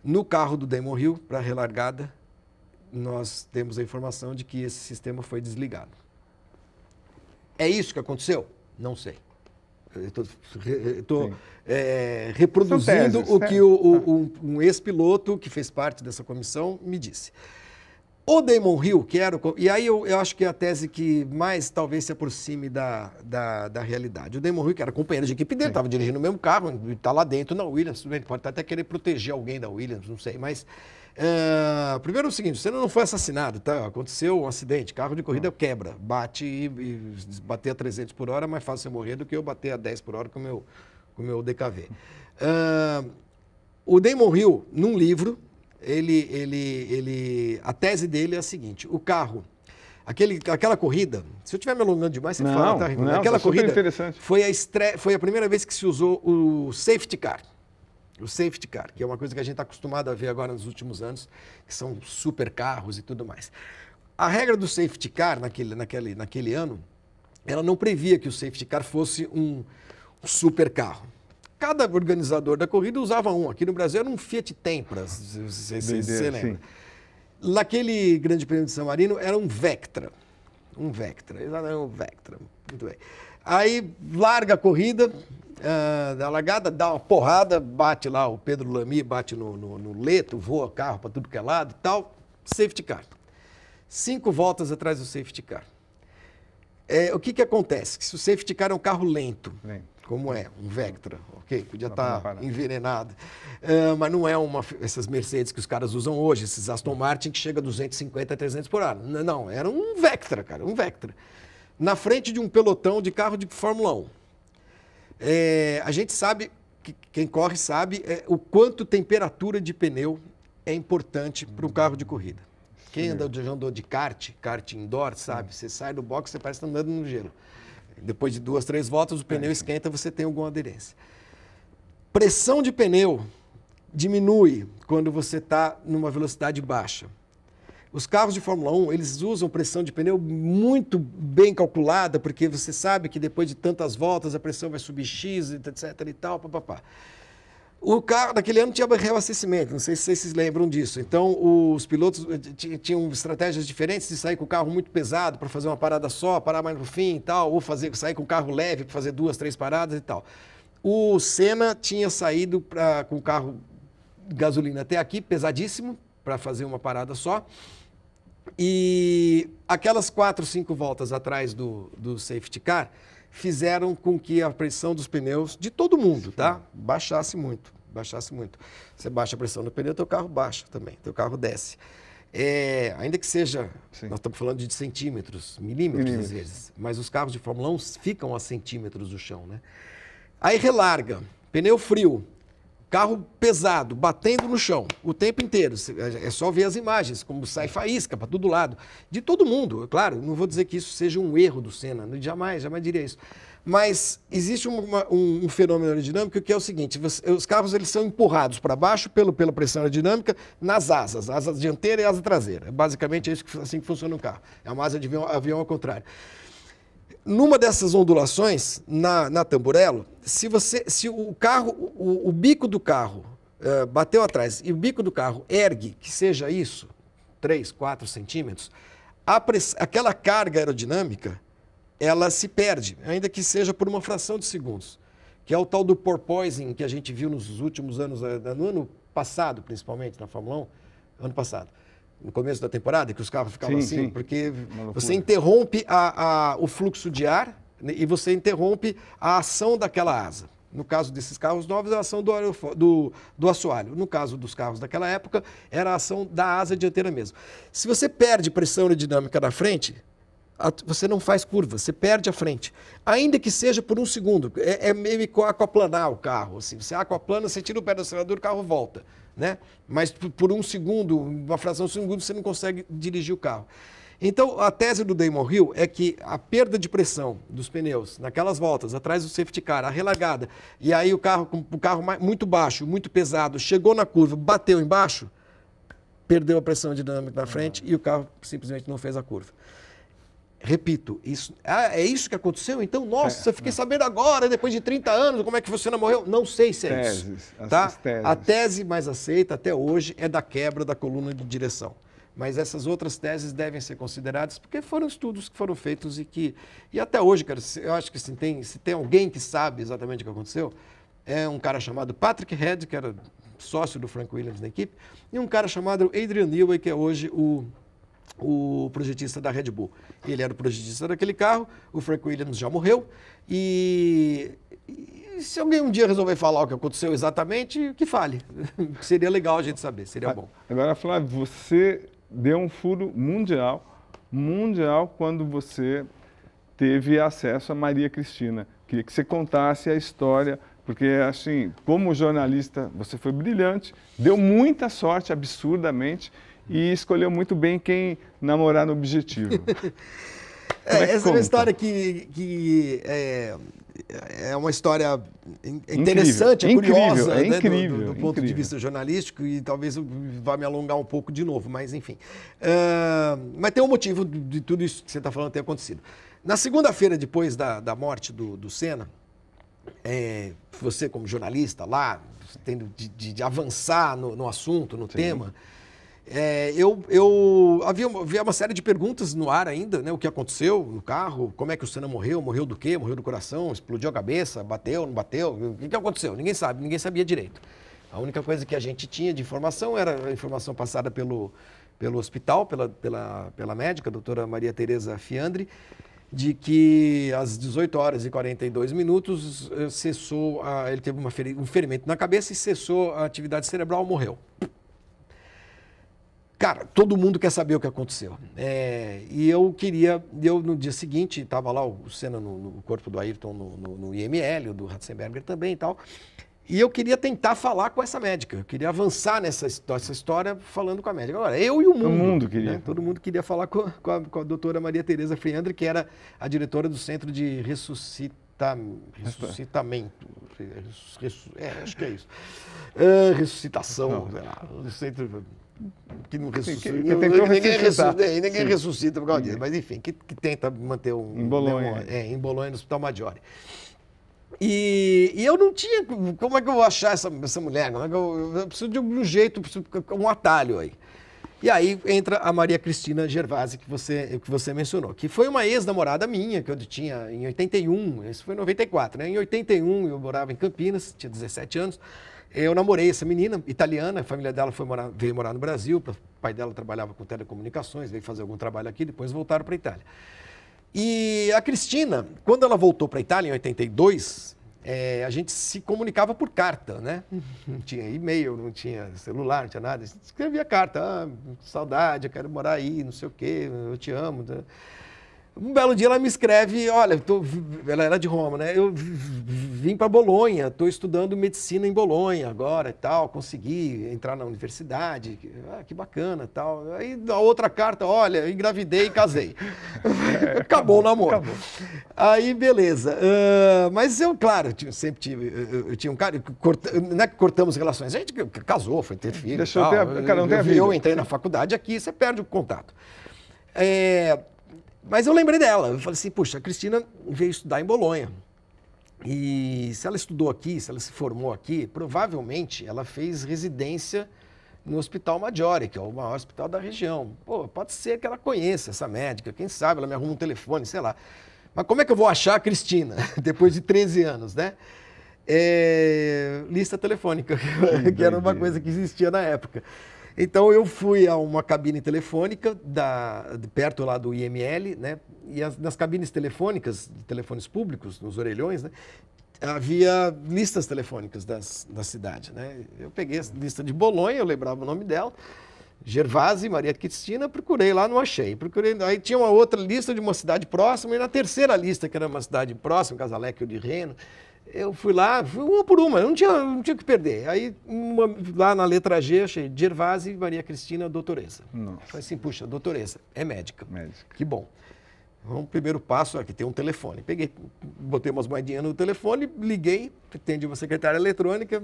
No carro do Damon Hill, para a relargada, nós temos a informação de que esse sistema foi desligado. É isso que aconteceu? Não sei. Estou é, eh, reproduzindo teses, o que é. o, o, é. um, um ex-piloto que fez parte dessa comissão me disse. O Damon Hill, que era o, E aí eu, eu acho que é a tese que mais talvez se aproxime da, da, da realidade. O Damon Hill, que era companheiro de equipe dele, estava dirigindo o mesmo carro, está lá dentro na Williams, tudo bem, pode até querer proteger alguém da Williams, não sei, mas. Uh, primeiro é o seguinte, você não foi assassinado, tá? Aconteceu um acidente, carro de corrida hum. quebra, bate e, e bater a 300 por hora é mais fácil você morrer do que eu bater a 10 por hora com o meu, com o meu DKV. Uh, ah, o Damon Hill, num livro, ele, ele, ele, a tese dele é a seguinte: o carro, aquele, aquela corrida, se eu estiver me alongando demais, você não, fala, tá? Né? Não, aquela tá corrida foi a estre... foi a primeira vez que se usou o safety car. O safety car, que é uma coisa que a gente está acostumado a ver agora nos últimos anos, que são super carros e tudo mais. A regra do safety car naquele, naquele, naquele ano, ela não previa que o safety car fosse um super carro Cada organizador da corrida usava um. Aqui no Brasil era um Fiat Tempra, se você lembra. Naquele Grande Prêmio de São Marino era um Vectra. Um Vectra, exatamente um Vectra. Muito bem. Aí larga a corrida, uh, da largada, dá uma porrada, bate lá, o Pedro Lamy bate no, no, no leto, voa carro para tudo que é lado e tal. Safety car. Cinco voltas atrás do safety car. É, o que, que acontece? Que se o safety car é um carro lento, lento como é, um Vectra, ok? Podia estar tá, tá envenenado. Uh, mas não é uma, essas Mercedes que os caras usam hoje, esses Aston Martin que chega a 250, 300 por hora. Não, não, era um Vectra, cara, um Vectra. Na frente de um pelotão de carro de Fórmula 1. É, a gente sabe, que, quem corre sabe, é, o quanto temperatura de pneu é importante para um carro de corrida. Quem anda, já andou de kart, kart indoor, sabe? Você sai do box, você parece que tá andando no gelo. Depois de duas, três voltas, o é, pneu então. esquenta, você tem alguma aderência. Pressão de pneu diminui quando você está numa velocidade baixa. Os carros de Fórmula 1, eles usam pressão de pneu muito bem calculada, porque você sabe que depois de tantas voltas a pressão vai subir X, etc e tal, papapá. O carro daquele ano tinha reabastecimento, não sei se vocês se lembram disso. Então, os pilotos eh, tinham estratégias diferentes de sair com o carro muito pesado para fazer uma parada só, parar mais no fim e tal, ou fazer, sair com o carro leve para fazer duas, três paradas e tal. O Senna tinha saído pra, com o carro gasolina até aqui, pesadíssimo, para fazer uma parada só. E aquelas quatro, cinco voltas atrás do, do safety car fizeram com que a pressão dos pneus de todo mundo, tá? Baixasse muito baixasse muito. Você baixa a pressão do pneu, teu carro baixa também, teu carro desce. É, ainda que seja, Sim. nós estamos falando de centímetros, milímetros, milímetros, às vezes, mas os carros de Fórmula 1 ficam a centímetros do chão, né? Aí relarga, pneu frio, Carro pesado, batendo no chão o tempo inteiro. É, é só ver as imagens, como sai faísca para todo lado. De todo mundo, é claro, não vou dizer que isso seja um erro do Senna, jamais, jamais diria isso. Mas existe uma, um, um, fenômeno aerodinâmico que é o seguinte: você, eh, os carros eles são empurrados para baixo pelo, pela pressão aerodinâmica nas asas, asa dianteira e asa traseira. É basicamente é isso que, assim que funciona um carro. É uma asa de avião, avião ao contrário. Numa dessas ondulações, na, na tamburelo, se você, se o carro, o, o bico do carro é, bateu atrás e o bico do carro ergue, que seja isso, 3, 4 centímetros, press... aquela carga aerodinâmica, ela se perde, ainda que seja por uma fração de segundos, que é o tal do porpoising que a gente viu nos últimos anos, eh, no ano passado, principalmente, na Fórmula 1, ano passado no começo da temporada, que os carros ficavam sim, assim, sim. porque você interrompe a, a, o fluxo de ar né, e você interrompe a ação daquela asa. No caso desses carros novos, a ação do, do, do assoalho. No caso dos carros daquela época, era a ação da asa dianteira mesmo. Se você perde pressão aerodinâmica na frente, você não faz curva, você perde a frente. Ainda que seja por um segundo. É, é meio aquaplanar o carro. Assim. Você aquaplana, você tira o pé do acelerador, o carro volta né? Mas por um segundo, uma fração de segundo, você não consegue dirigir o carro. Então, a tese do Damon Hill é que a perda de pressão dos pneus naquelas voltas, atrás do safety car, a relagada, e aí o carro com o carro muito baixo, muito pesado, chegou na curva, bateu embaixo, perdeu a pressão dinâmica na frente uhum. e o carro simplesmente não fez a curva. Repito, isso, ah, é isso que aconteceu? Então, é, nossa, é, fiquei sabendo agora, depois de 30 anos, como é que você não morreu? Não sei se é teses, isso. Tá? A tese mais aceita até hoje é da quebra da coluna de direção. Mas essas outras teses devem ser consideradas porque foram estudos que foram feitos e que. E até hoje, cara, eu acho que se tem, se tem alguém que sabe exatamente o que aconteceu, é um cara chamado Patrick Head, que era sócio do Frank Williams na equipe, e um cara chamado Adrian Newey, que é hoje o o projetista da Red Bull. Ele era o projetista daquele carro, o Frank Williams já morreu e, e se alguém um dia resolver falar o que aconteceu exatamente, que fale. seria legal a gente saber, seria bom. Agora, Flávio, você deu um furo mundial, mundial quando você teve acesso a Maria Cristina. Queria que você contasse a história porque, assim, como jornalista, você foi brilhante, deu muita sorte, absurdamente, e escolheu muito bem quem namorar no objetivo. é, é essa é uma história que, que é, é uma história interessante, é incrível, curiosa, é incrível, né? do, do, do ponto incrível. de vista jornalístico, e talvez vá me alongar um pouco de novo, mas enfim. Uh, mas tem um motivo de tudo isso que você está falando ter acontecido. Na segunda-feira, depois da, da morte do, do Senna, é, você como jornalista lá, tendo de, de, de avançar no, no assunto, no Sim. tema... É, eu, eu havia, havia uma série de perguntas no ar ainda, né? O que aconteceu no carro? Como é que o Senna morreu? Morreu do quê? Morreu do coração? Explodiu a cabeça? Bateu? Não bateu? O que, que aconteceu? Ninguém sabe, ninguém sabia direito. A única coisa que a gente tinha de informação era a informação passada pelo, pelo hospital, pela, pela, pela médica, a doutora Maria Tereza Fiandre, de que às 18 horas e 42 minutos eh, cessou, a, ele teve uma, um ferimento na cabeça e cessou a atividade cerebral, morreu. Cara, todo mundo quer saber o que aconteceu. É, e eu queria, eu no dia seguinte, estava lá o Senna no, no, corpo do Ayrton no, no, no IML, do Ratzenberger também e tal. E eu queria tentar falar com essa médica, eu queria avançar nessa, nessa história falando com a médica. Agora, eu e o mundo. Todo mundo queria. Né? Todo mundo queria falar com, com, a, com a doutora Maria Tereza Friandre, que era a diretora do Centro de Ressuscitação ressuscitamento. Ressu, é, acho que é isso. Uh, ressuscitação, não, sei lá, que não ressuscita. Que, que não, ninguém, ressuscita, é, ninguém ressuscita por causa disso. Uhum. Mas enfim, que, que tenta manter um. Em Bolonha. Um, é, em Bolonha, no Hospital Maggiore. E, e, eu não tinha. Como é que eu vou achar essa, essa mulher? Como é que eu, eu preciso de um jeito, um atalho aí. E aí entra a Maria Cristina Gervasi, que você, que você mencionou, que foi uma ex-namorada minha, que eu tinha em 81, isso foi em 94, né? Em 81 eu morava em Campinas, tinha 17 anos eu namorei essa menina italiana, a família dela foi morar, veio morar no Brasil, o pai dela trabalhava com telecomunicações, veio fazer algum trabalho aqui, depois voltaram para a Itália. E a Cristina, quando ela voltou para a Itália em 82, é, a gente se comunicava por carta, né? Não tinha e-mail, não tinha celular, não tinha nada. A gente escrevia carta, ah, saudade, eu quero morar aí, não sei o quê, eu te amo. Né? Um belo dia ela me escreve, olha, tô, ela era de Roma, né? Eu vim para Bolonha, estou estudando medicina em Bolonha agora e tal, consegui entrar na universidade, ah, que bacana tal. Aí a outra carta, olha, engravidei e casei. É, acabou, acabou, o namoro. Acabou. Aí beleza. Uh, mas eu, claro, eu sempre tive, eu, eu tinha um cara, corta, não é que cortamos relações, a gente casou, foi ter filho. Deixa tal. eu ter, cara, não eu, eu, eu entrei na faculdade aqui, você perde o contato. É, mas eu lembrei dela. Eu falei assim, puxa, a Cristina veio estudar em Bolonha. E se ela estudou aqui, se ela se formou aqui, provavelmente ela fez residência no Hospital Maggiore, que é o maior hospital da região. Pô, pode ser que ela conheça essa médica, quem sabe ela me arruma um telefone, sei lá. Mas como é que eu vou achar a Cristina depois de 13 anos, né? É, lista telefônica, que, que era uma coisa que existia na época. Então eu fui a uma cabine telefônica da, de perto lá do IML, né? E as, nas cabines telefônicas, de telefones públicos, nos orelhões, né? Havia listas telefônicas das, da cidade, né? Eu peguei a lista de Bolonha, eu lembrava o nome dela. Gervase, Maria Cristina, procurei lá, não achei. Procurei, aí tinha uma outra lista de uma cidade próxima, e na terceira lista, que era uma cidade próxima, Casalecchio de Reno, eu fui lá, fui uma por uma, eu não tinha, não tinha o que perder. Aí, uma, lá na letra G, achei Gervasi, Maria Cristina, doutoressa. Nossa. Falei assim, puxa, doutoressa, é médica. Médica. Que bom. Então, o primeiro passo aqui é tem um telefone. Peguei, botei umas moedinhas no telefone, liguei, atendi uma secretária eletrônica.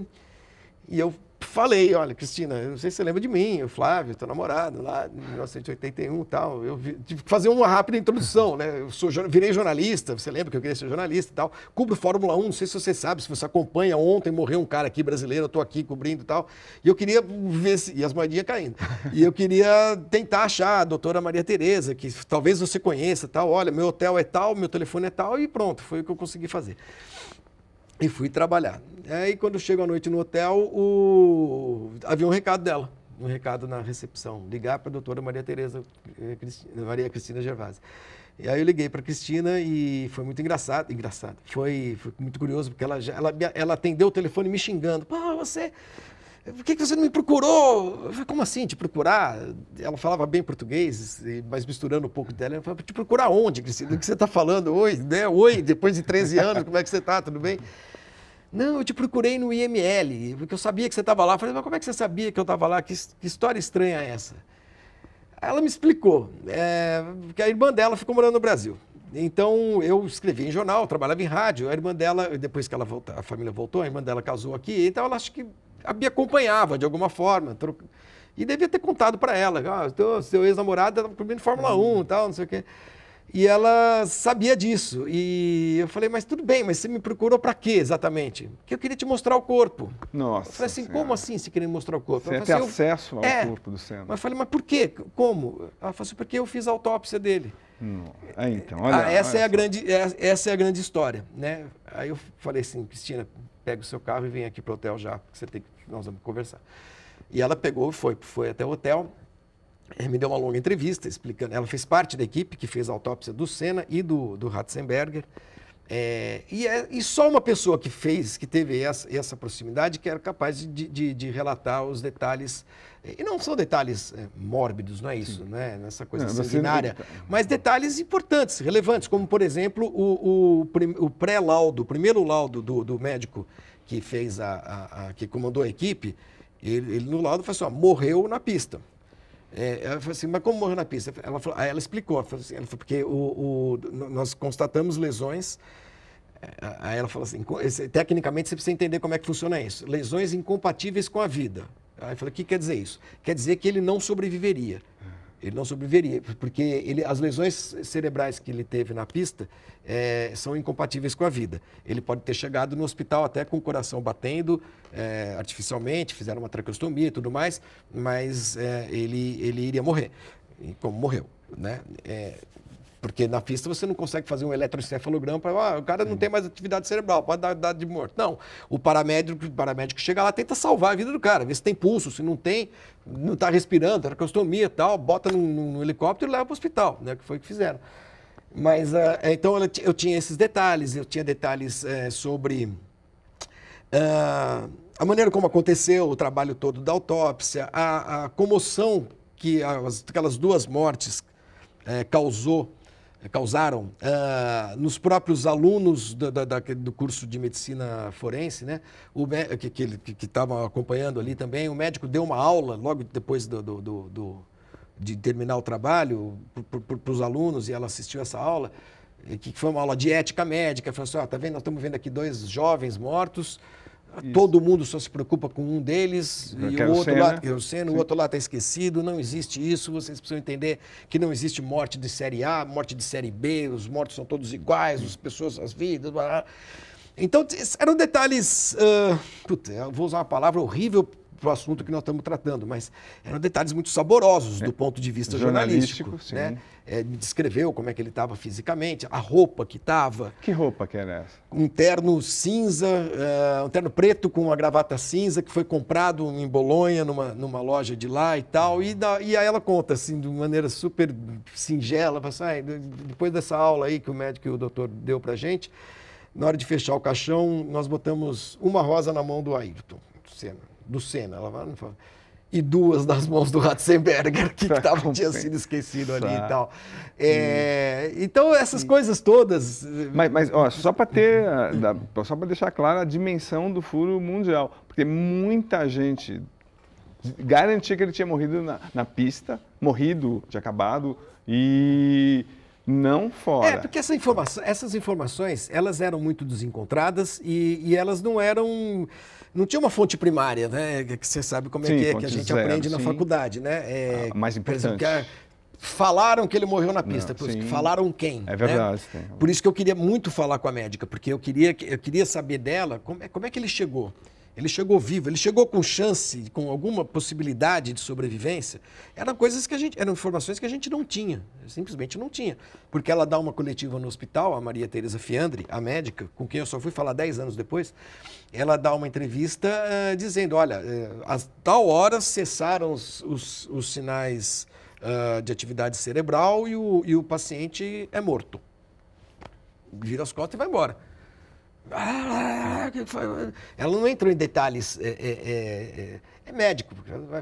E eu falei, olha, Cristina, eu não sei se você lembra de mim, o Flávio, teu namorado, lá em 1981 e tal. Eu vi, tive que fazer uma rápida introdução, né? Eu sou, virei jornalista, você lembra que eu queria ser jornalista e tal. Cubro Fórmula 1, não sei se você sabe, se você acompanha. Ontem morreu um cara aqui brasileiro, eu tô aqui cobrindo e tal. E eu queria ver se... E as moedinhas caindo. E eu queria tentar achar a doutora Maria Tereza, que talvez você conheça tal. Olha, meu hotel é tal, meu telefone é tal e pronto, foi o que eu consegui fazer. E fui trabalhar. É, e quando chego à noite no hotel, o... havia um recado dela, um recado na recepção, ligar para a doutora Maria Tereza, é, Cristina, Maria Cristina Gervasi. E aí eu liguei para Cristina e foi muito engraçado, engraçado. Foi, foi muito curioso porque ela, ela, ela atendeu o telefone me xingando. Pô, você por que, você não me procurou? Eu falei, como assim, te procurar? Ela falava bem português, mas misturando um pouco dela. Ela falou, te procurar onde, Cristina? Do que você está falando? Oi, né? Oi, depois de 13 anos, como é que você está? Tudo bem? Não, eu te procurei no IML, porque eu sabia que você estava lá. Eu falei, mas como é que você sabia que eu estava lá? Que, que, história estranha é essa? Ela me explicou, é, que a irmã dela ficou morando no Brasil. Então eu escrevia em jornal, trabalhava em rádio. A irmã dela, depois que ela volta, a família voltou, a irmã dela casou aqui, então ela acho que me acompanhava de alguma forma. E devia ter contado para ela: ah, seu ex-namorado estava tá comendo Fórmula 1 e tal, não sei o quê. E ela sabia disso. E eu falei, mas tudo bem, mas você me procurou para quê exatamente? Porque eu queria te mostrar o corpo. Nossa. Eu falei assim, senhora. como assim você queria me mostrar o corpo? Você tem assim, acesso eu... ao é. corpo do Senna. Mas eu falei, mas por quê? Como? Ela falou assim, porque eu fiz a autópsia dele. É, então, ah, olha, essa, olha é a grande, é, essa é a grande história, né? Aí eu falei assim, Cristina, pega o seu carro e vem aqui para o hotel já, porque você tem que, nós vamos conversar. E ela pegou, e foi, foi até o hotel. É, me deu uma longa entrevista explicando. Ela fez parte da equipe que fez a autópsia do Senna e do, do Ratzenberger. É, e, é, e, só uma pessoa que fez, que teve essa, essa proximidade, que era capaz de, de, de, relatar os detalhes. É, e não são detalhes é, mórbidos, não é isso, né? Nessa coisa não, sanguinária. Não... Tá. Mas detalhes importantes, relevantes, como, por exemplo, o, o, o pré-laudo, o primeiro laudo do, do médico que fez a, a, a, que comandou a equipe, ele, ele no laudo falou assim: ó, morreu na pista. É, ela falou assim, mas como morreu na pista? Ela falou, aí ela explicou, falou assim, ela falou, porque o, o, nós constatamos lesões. É, aí ela falou assim, tecnicamente você precisa entender como é que funciona isso. Lesões incompatíveis com a vida. Aí eu falei, o que quer dizer isso? Quer dizer que ele não sobreviveria. Ele não sobreviveria, porque ele, as lesões cerebrais que ele teve na pista é, são incompatíveis com a vida. Ele pode ter chegado no hospital até com o coração batendo é, artificialmente, fizeram uma traqueostomia e tudo mais, mas é, ele, ele iria morrer, como morreu. Né? É, porque na pista você não consegue fazer um eletroencefalograma para ah, o cara não uhum. tem mais atividade cerebral, pode dar, dar de morto. Não. O paramédico, o paramédico chega lá, tenta salvar a vida do cara, vê se tem pulso, se não tem, não está respirando, traqueostomia e tal, bota no helicóptero e leva para o hospital, né? Que foi o que fizeram. Mas uh, então eu tinha esses detalhes, eu tinha detalhes eh, sobre uh, a maneira como aconteceu o trabalho todo da autópsia, a, a comoção que as, aquelas duas mortes eh, causou causaram uh, nos próprios alunos do, da, do curso de medicina forense, né? O, que estavam que, que acompanhando ali também, o médico deu uma aula logo depois do, do, do de terminar o trabalho para os alunos e ela assistiu essa aula, que foi uma aula de ética médica. Falou assim: ah, tá vendo? Nós estamos vendo aqui dois jovens mortos Todo mundo só se preocupa com um deles eu e o outro ser, lá, né? eu sendo, o outro lá está esquecido. Não existe isso. Vocês precisam entender que não existe morte de série A, morte de série B. Os mortos são todos iguais, as pessoas, as vidas. Blá, blá. Então eram detalhes, uh, puta, vou usar uma palavra horrível para o assunto que nós estamos tratando, mas eram detalhes muito saborosos do é. ponto de vista jornalístico. jornalístico né? É, descreveu como é que ele estava fisicamente, a roupa que estava. Que roupa que era essa? Um terno cinza, uh, um terno preto com uma gravata cinza que foi comprado em Bolonha, numa, numa loja de lá e tal. E, da, e aí ela conta, assim, de maneira super singela, assim, ah, depois dessa aula aí que o médico e o doutor deu para gente, na hora de fechar o caixão, nós botamos uma rosa na mão do Ayrton Senna do Senna. Ela fala, e duas nas mãos do Ratzenberger, que tava, tinha sido esquecido ali e tal. É, Então, essas e... coisas todas. Mas, mas ó, só para ter. Eh, só para deixar clara a dimensão do furo mundial. Porque muita gente garantia que ele tinha morrido na, na pista, morrido, de acabado, e não fora. É, porque essa informação, essas informações, elas eram muito desencontradas e, e elas não eram não tinha uma fonte primária, né? Que você sabe como é sim, que é, que a gente zero, aprende sim. na faculdade, né? É, ah, mais importante. Por exemplo, falaram que ele morreu na pista, não, sim. falaram quem. É né? verdade. Né? Por isso que eu queria muito falar com a médica, porque eu queria, eu queria saber dela como é, como é que ele chegou. Ele chegou vivo, ele chegou com chance, com alguma possibilidade de sobrevivência. Eram coisas que a gente, eram informações que a gente não tinha, simplesmente não tinha. Porque ela dá uma coletiva no hospital, a Maria Teresa Fiandre, a médica, com quem eu só fui falar 10 anos depois, ela dá uma entrevista uh, dizendo, olha, uh, a tal hora cessaram os, os, os sinais uh, de atividade cerebral e o, e o paciente é morto. Vira as costas e vai embora. Ah, ela não entrou em detalhes. É, é, é, é, é médico.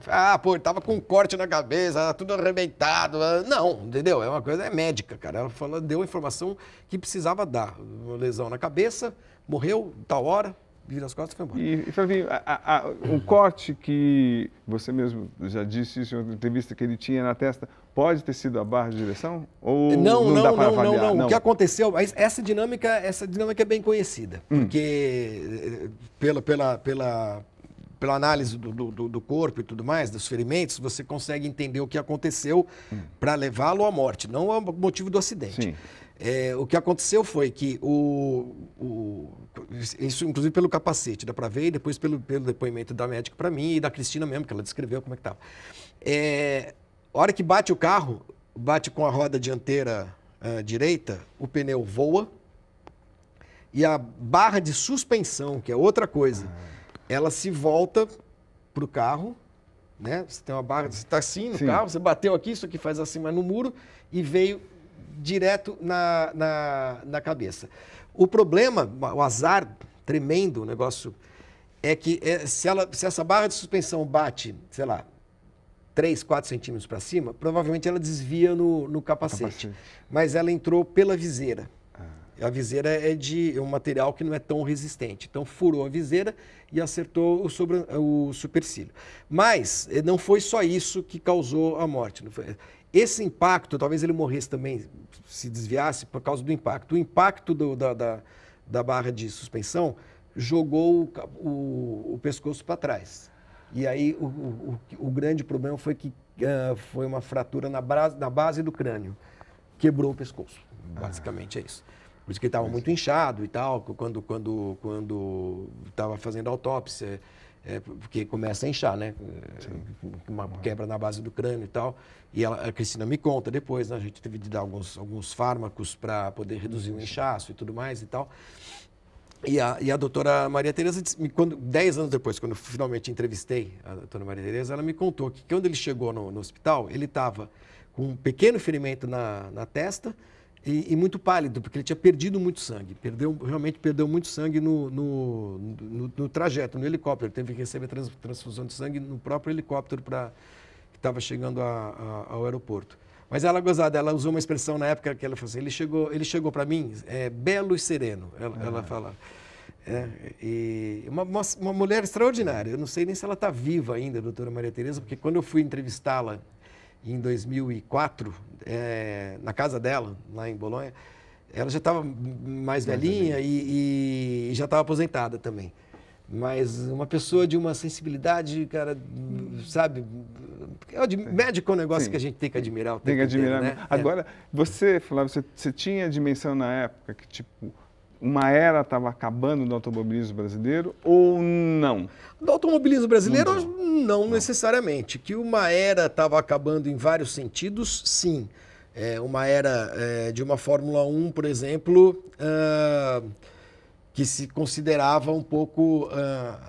Ah, pô, ele tava com um corte na cabeça, tudo arrebentado. Ah, não, entendeu? É uma coisa, é médica, cara. Ela falou, deu a informação que precisava dar. Uma lesão na cabeça, morreu, tal hora, vira as costas e foi embora. E, Flavinho, o corte que você mesmo já disse isso em outra entrevista que ele tinha na testa, Pode ter sido a barra de direção? Ou não, não, não, dá para não, avaliar? não, não. O que aconteceu, mas essa dinâmica, essa dinâmica é bem conhecida, hum. porque pela, pela, pela, pela análise do, do, do, corpo e tudo mais, dos ferimentos, você consegue entender o que aconteceu hum. para levá-lo à morte, não o motivo do acidente. É, o que aconteceu foi que o, o isso inclusive pelo capacete, dá para ver, e depois pelo, pelo depoimento da médica para mim e da Cristina mesmo, que ela descreveu como é que estava. É, hora que bate o carro, bate com a roda dianteira uh, direita, o pneu voa. E a barra de suspensão, que é outra coisa, ah. ela se volta para o carro né? Você tem uma barra, você está assim no Sim. carro, você bateu aqui, isso aqui faz assim, mas no muro, e veio direto na, na, na cabeça. O problema, o azar tremendo, o negócio, é que é, se, ela, se essa barra de suspensão bate, sei lá, 3, 4 centímetros para cima, provavelmente ela desvia no, no capacete. capacete. Mas ela entrou pela viseira. Ah. A viseira é de é um material que não é tão resistente. Então furou a viseira e acertou o, sobre, o supercílio. Mas eh, não foi só isso que causou a morte. Esse impacto, talvez ele morresse também, se desviasse por causa do impacto. O impacto do, da, da, da barra de suspensão jogou o, o, o pescoço para trás. E aí o, o, o grande problema foi que uh, foi uma fratura na, base, na base do crânio. Quebrou o pescoço. Basicamente ah. é isso. Por isso que ele estava muito inchado e tal, quando quando quando estava fazendo autópsia, é, porque começa a inchar, né? Sim. Uma quebra na base do crânio e tal. E ela, a Cristina me conta depois, né? A gente teve de dar alguns, alguns fármacos para poder reduzir o inchaço e tudo mais e tal. E a, e a doutora Maria Tereza, quando, dez anos depois, quando eu finalmente entrevistei a doutora Maria Tereza, ela me contou que quando ele chegou no, no hospital, ele estava com um pequeno ferimento na, na testa e, e, muito pálido, porque ele tinha perdido muito sangue. Perdeu, realmente perdeu muito sangue no, no, no, no trajeto, no helicóptero. Ele teve que receber trans, transfusão de sangue no próprio helicóptero para que estava chegando a, a, ao aeroporto. Mas ela gozada, ela usou uma expressão na época que ela falou assim, ele chegou, ele chegou para mim é, belo e sereno, ela, ah. ela fala. É, e uma, uma, mulher extraordinária, eu não sei nem se ela está viva ainda, doutora Maria Tereza, porque quando eu fui entrevistá-la em 2004, é, na casa dela, lá em Bolonha, ela já estava mais velhinha e, e já estava aposentada também. Mas uma pessoa de uma sensibilidade, cara, sabe? É médico é um negócio Sim. que a gente tem que admirar o tempo Tem que admirar. Inteiro, né? né? É. Agora, você, Flávio, você, você tinha a dimensão na época que, tipo, uma era estava acabando do automobilismo brasileiro ou não? Do automobilismo brasileiro, não, não, não. necessariamente. Que uma era estava acabando em vários sentidos, sim. É, uma era é, de uma Fórmula 1, por exemplo. Uh que se considerava um pouco uh,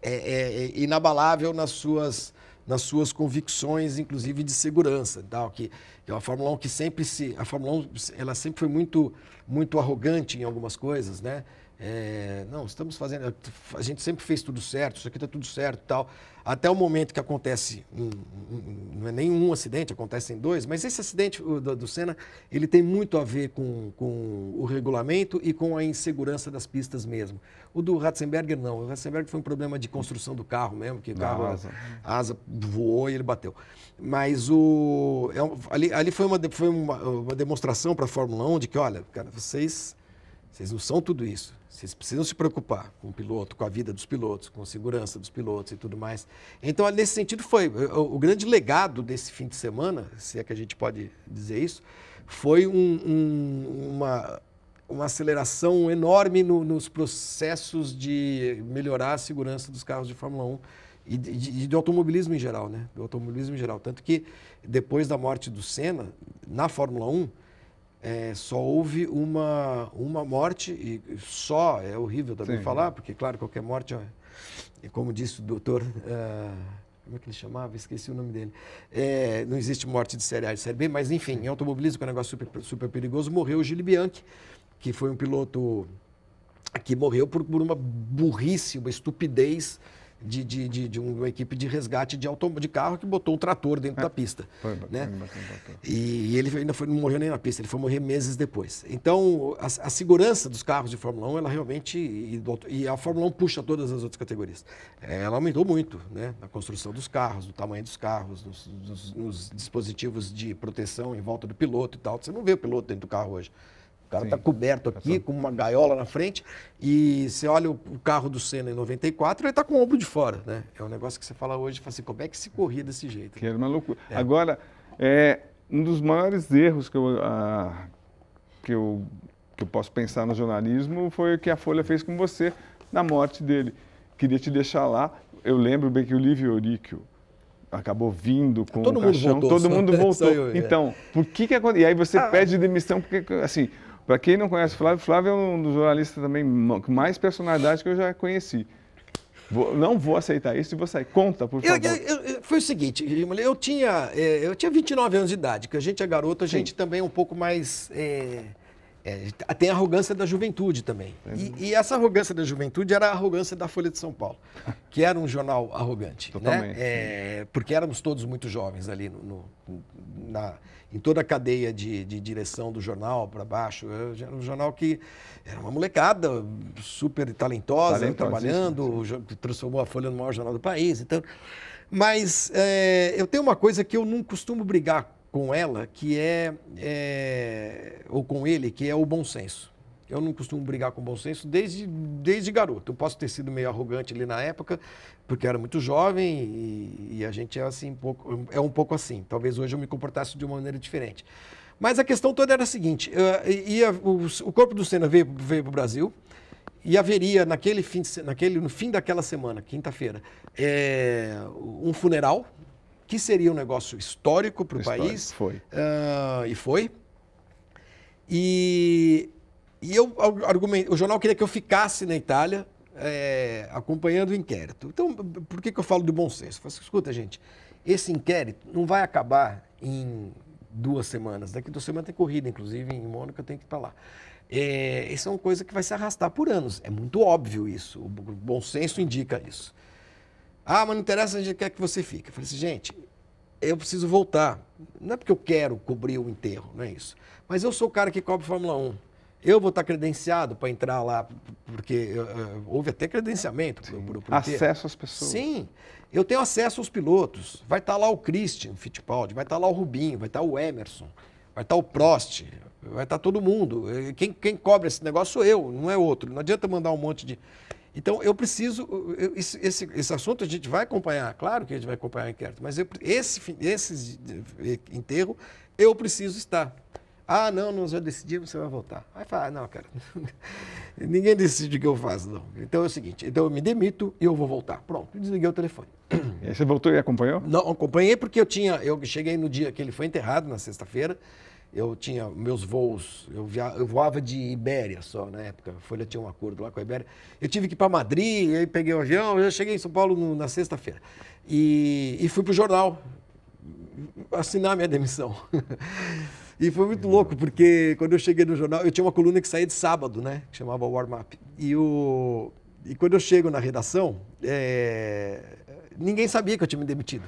é, é, inabalável nas suas, nas suas convicções, inclusive de segurança, tal, que, que é uma Fórmula 1 que sempre se a Fórmula 1 ela sempre foi muito muito arrogante em algumas coisas, né? É, não, estamos fazendo. A gente sempre fez tudo certo, isso aqui está tudo certo tal. Até o momento que acontece, um, um, não é nenhum acidente, acontecem dois, mas esse acidente do, do Senna, ele tem muito a ver com, com o regulamento e com a insegurança das pistas mesmo. O do Ratzenberger, não. O Ratzenberger foi um problema de construção do carro mesmo, que o carro, ah, a asa. a asa voou e ele bateu. Mas o, é, ali, ali foi, uma, foi uma, uma demonstração para a Fórmula 1 de que, olha, cara, vocês vocês não são tudo isso. Vocês precisam se preocupar com o piloto, com a vida dos pilotos, com a segurança dos pilotos e tudo mais. Então, nesse sentido, foi. O, grande legado desse fim de semana, se é que a gente pode dizer isso, foi um, um, uma, uma aceleração enorme no, nos processos de melhorar a segurança dos carros de Fórmula 1 e de, de, automobilismo em geral, né? Do automobilismo em geral. Tanto que depois da morte do Senna, na Fórmula 1, é, só houve uma, uma morte, e só é horrível também Sim. falar, porque, claro, qualquer morte, é, é como disse o doutor. Uh, como é que ele chamava? Esqueci o nome dele. É, não existe morte de série A e de série B, mas enfim, em automobilismo, que é um negócio super, super perigoso, morreu o Gilles Bianchi, que foi um piloto que morreu por, por uma burrice, uma estupidez de, de, de, de uma equipe de resgate de, autom de carro que botou um trator dentro é. da pista. Foi, né? Foi, foi, e, e, ele ainda foi, não morreu nem na pista, ele foi morrer meses depois. Então, a, a segurança dos carros de Fórmula 1, ela realmente. E, e, a Fórmula 1 puxa todas as outras categorias. Ela aumentou muito, né? Na construção dos carros, no tamanho dos carros, nos, nos, nos dispositivos de proteção em volta do piloto e tal. Você não vê o piloto dentro do carro hoje. O cara está coberto aqui, com uma gaiola na frente, e você olha o carro do Senna em 94, ele está com o ombro de fora, né? É um negócio que você fala hoje, fala assim, como é que se corria desse jeito? Que era é uma loucura. É. Agora, é, um dos maiores erros que eu, que, eu, que eu posso pensar no jornalismo foi o que a Folha fez com você na morte dele. Queria te deixar lá. Eu lembro bem que o Livio Euríquio, acabou vindo com todo o mundo caixão, voltou, todo mundo voltou. Eu, então, é. por que que aconteceu? E aí você ah, pede demissão porque assim, para quem não conhece o Flávio, Flávio é um dos jornalistas também com mais personalidade que eu já conheci. Vou, não vou aceitar isso e vou sair. Conta, por favor. Eu, eu, foi o seguinte, eu tinha, eh, eu tinha 29 anos de idade, que a gente é garoto, a Sim. gente também é um pouco mais... É é, tem a arrogância da juventude também. É. E, e, essa arrogância da juventude era a arrogância da Folha de São Paulo, que era um jornal arrogante. Né? Totalmente. Né? É, porque éramos todos muito jovens ali no, no, na, em toda a cadeia de, de direção do jornal para baixo. É, era um jornal que era uma molecada super talentosa, trabalhando, transformou a Folha no maior jornal do país. Então, mas é, eu tenho uma coisa que eu não costumo brigar com ela que é, é, ou com ele que é o bom senso. Eu não costumo brigar com bom senso desde, desde garoto. Eu posso ter sido meio arrogante ali na época, porque eu era muito jovem e, e a gente é, assim, um pouco, é um pouco assim. Talvez hoje eu me comportasse de uma maneira diferente. Mas a questão toda era a seguinte: uh, eh, ia, o, o, corpo do Senna veio, veio para o Brasil e haveria naquele fim, naquele, no fim daquela semana, quinta-feira, é, um funeral que seria um negócio histórico para o país. Foi. Uh, e foi. E, e eu argumento o jornal queria que eu ficasse na Itália é, acompanhando o inquérito. Então, por que, que eu falo de bom senso? Eu falo assim, escuta, gente, esse inquérito não vai acabar em duas semanas. Daqui duas semanas tem corrida, inclusive, em Mônaco eu tenho que estar lá. É, isso é uma coisa que vai se arrastar por anos. É muito óbvio isso. O bom senso indica isso. Ah, mas não interessa, a gente quer que você fique. Eu falei assim, gente, eu preciso voltar. Não é porque eu quero cobrir o enterro, não é isso. Mas eu sou o cara que cobre Fórmula 1. Eu vou estar credenciado para entrar lá, porque uh, houve até credenciamento. Pro, pro, pro acesso às pessoas. Sim, eu tenho acesso aos pilotos. Vai estar lá o Christian Fittipaldi, vai estar lá o Rubinho, vai estar o Emerson, vai estar o Prost, vai estar todo mundo. Eh, quem, quem cobra esse negócio sou eu, não é outro. Não adianta mandar um monte de. Então, eu preciso. Eu, esse, esse, esse, assunto a gente vai acompanhar, claro que a gente vai acompanhar o inquérito, mas eu, esse, esse enterro eu preciso estar. Ah, não, nós já decidimos, você vai voltar. Aí fala, ah, não, cara, ninguém decide o que eu faço, não. Então é o seguinte, então eu me demito e eu vou voltar. Pronto, desliguei o telefone. E aí você voltou e acompanhou? Não, acompanhei porque eu tinha, eu cheguei no dia que ele foi enterrado, na sexta-feira, eu tinha meus voos, eu, via, eu voava de Ibéria só na época, a Folha tinha um acordo lá com a Ibéria. Eu tive que ir para Madrid, aí peguei o avião, eu cheguei em São Paulo no, na sexta-feira. E, e fui para o jornal assinar minha demissão. e foi muito uhum. louco, porque quando eu cheguei no jornal, eu tinha uma coluna que saía de sábado, né? Que chamava Warm Up. E, o, e quando eu chego na redação, é, ninguém sabia que eu tinha me demitido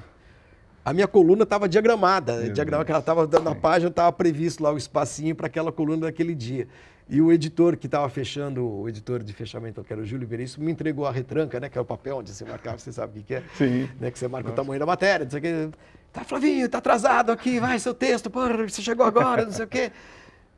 a minha coluna estava diagramada. diagrama diagramada que ela estava na página, estava previsto lá o espacinho para aquela coluna daquele dia. E o editor que estava fechando, o editor de fechamento, que era o Júlio Veríssimo, me entregou a retranca, né? Que é o papel onde você marcava, você sabe o que, é. Sim. Né, que você marca Nossa. o tamanho da matéria, não sei o quê. Tá, Flavinho, tá atrasado aqui, vai, seu texto, porra, você chegou agora, não sei o quê.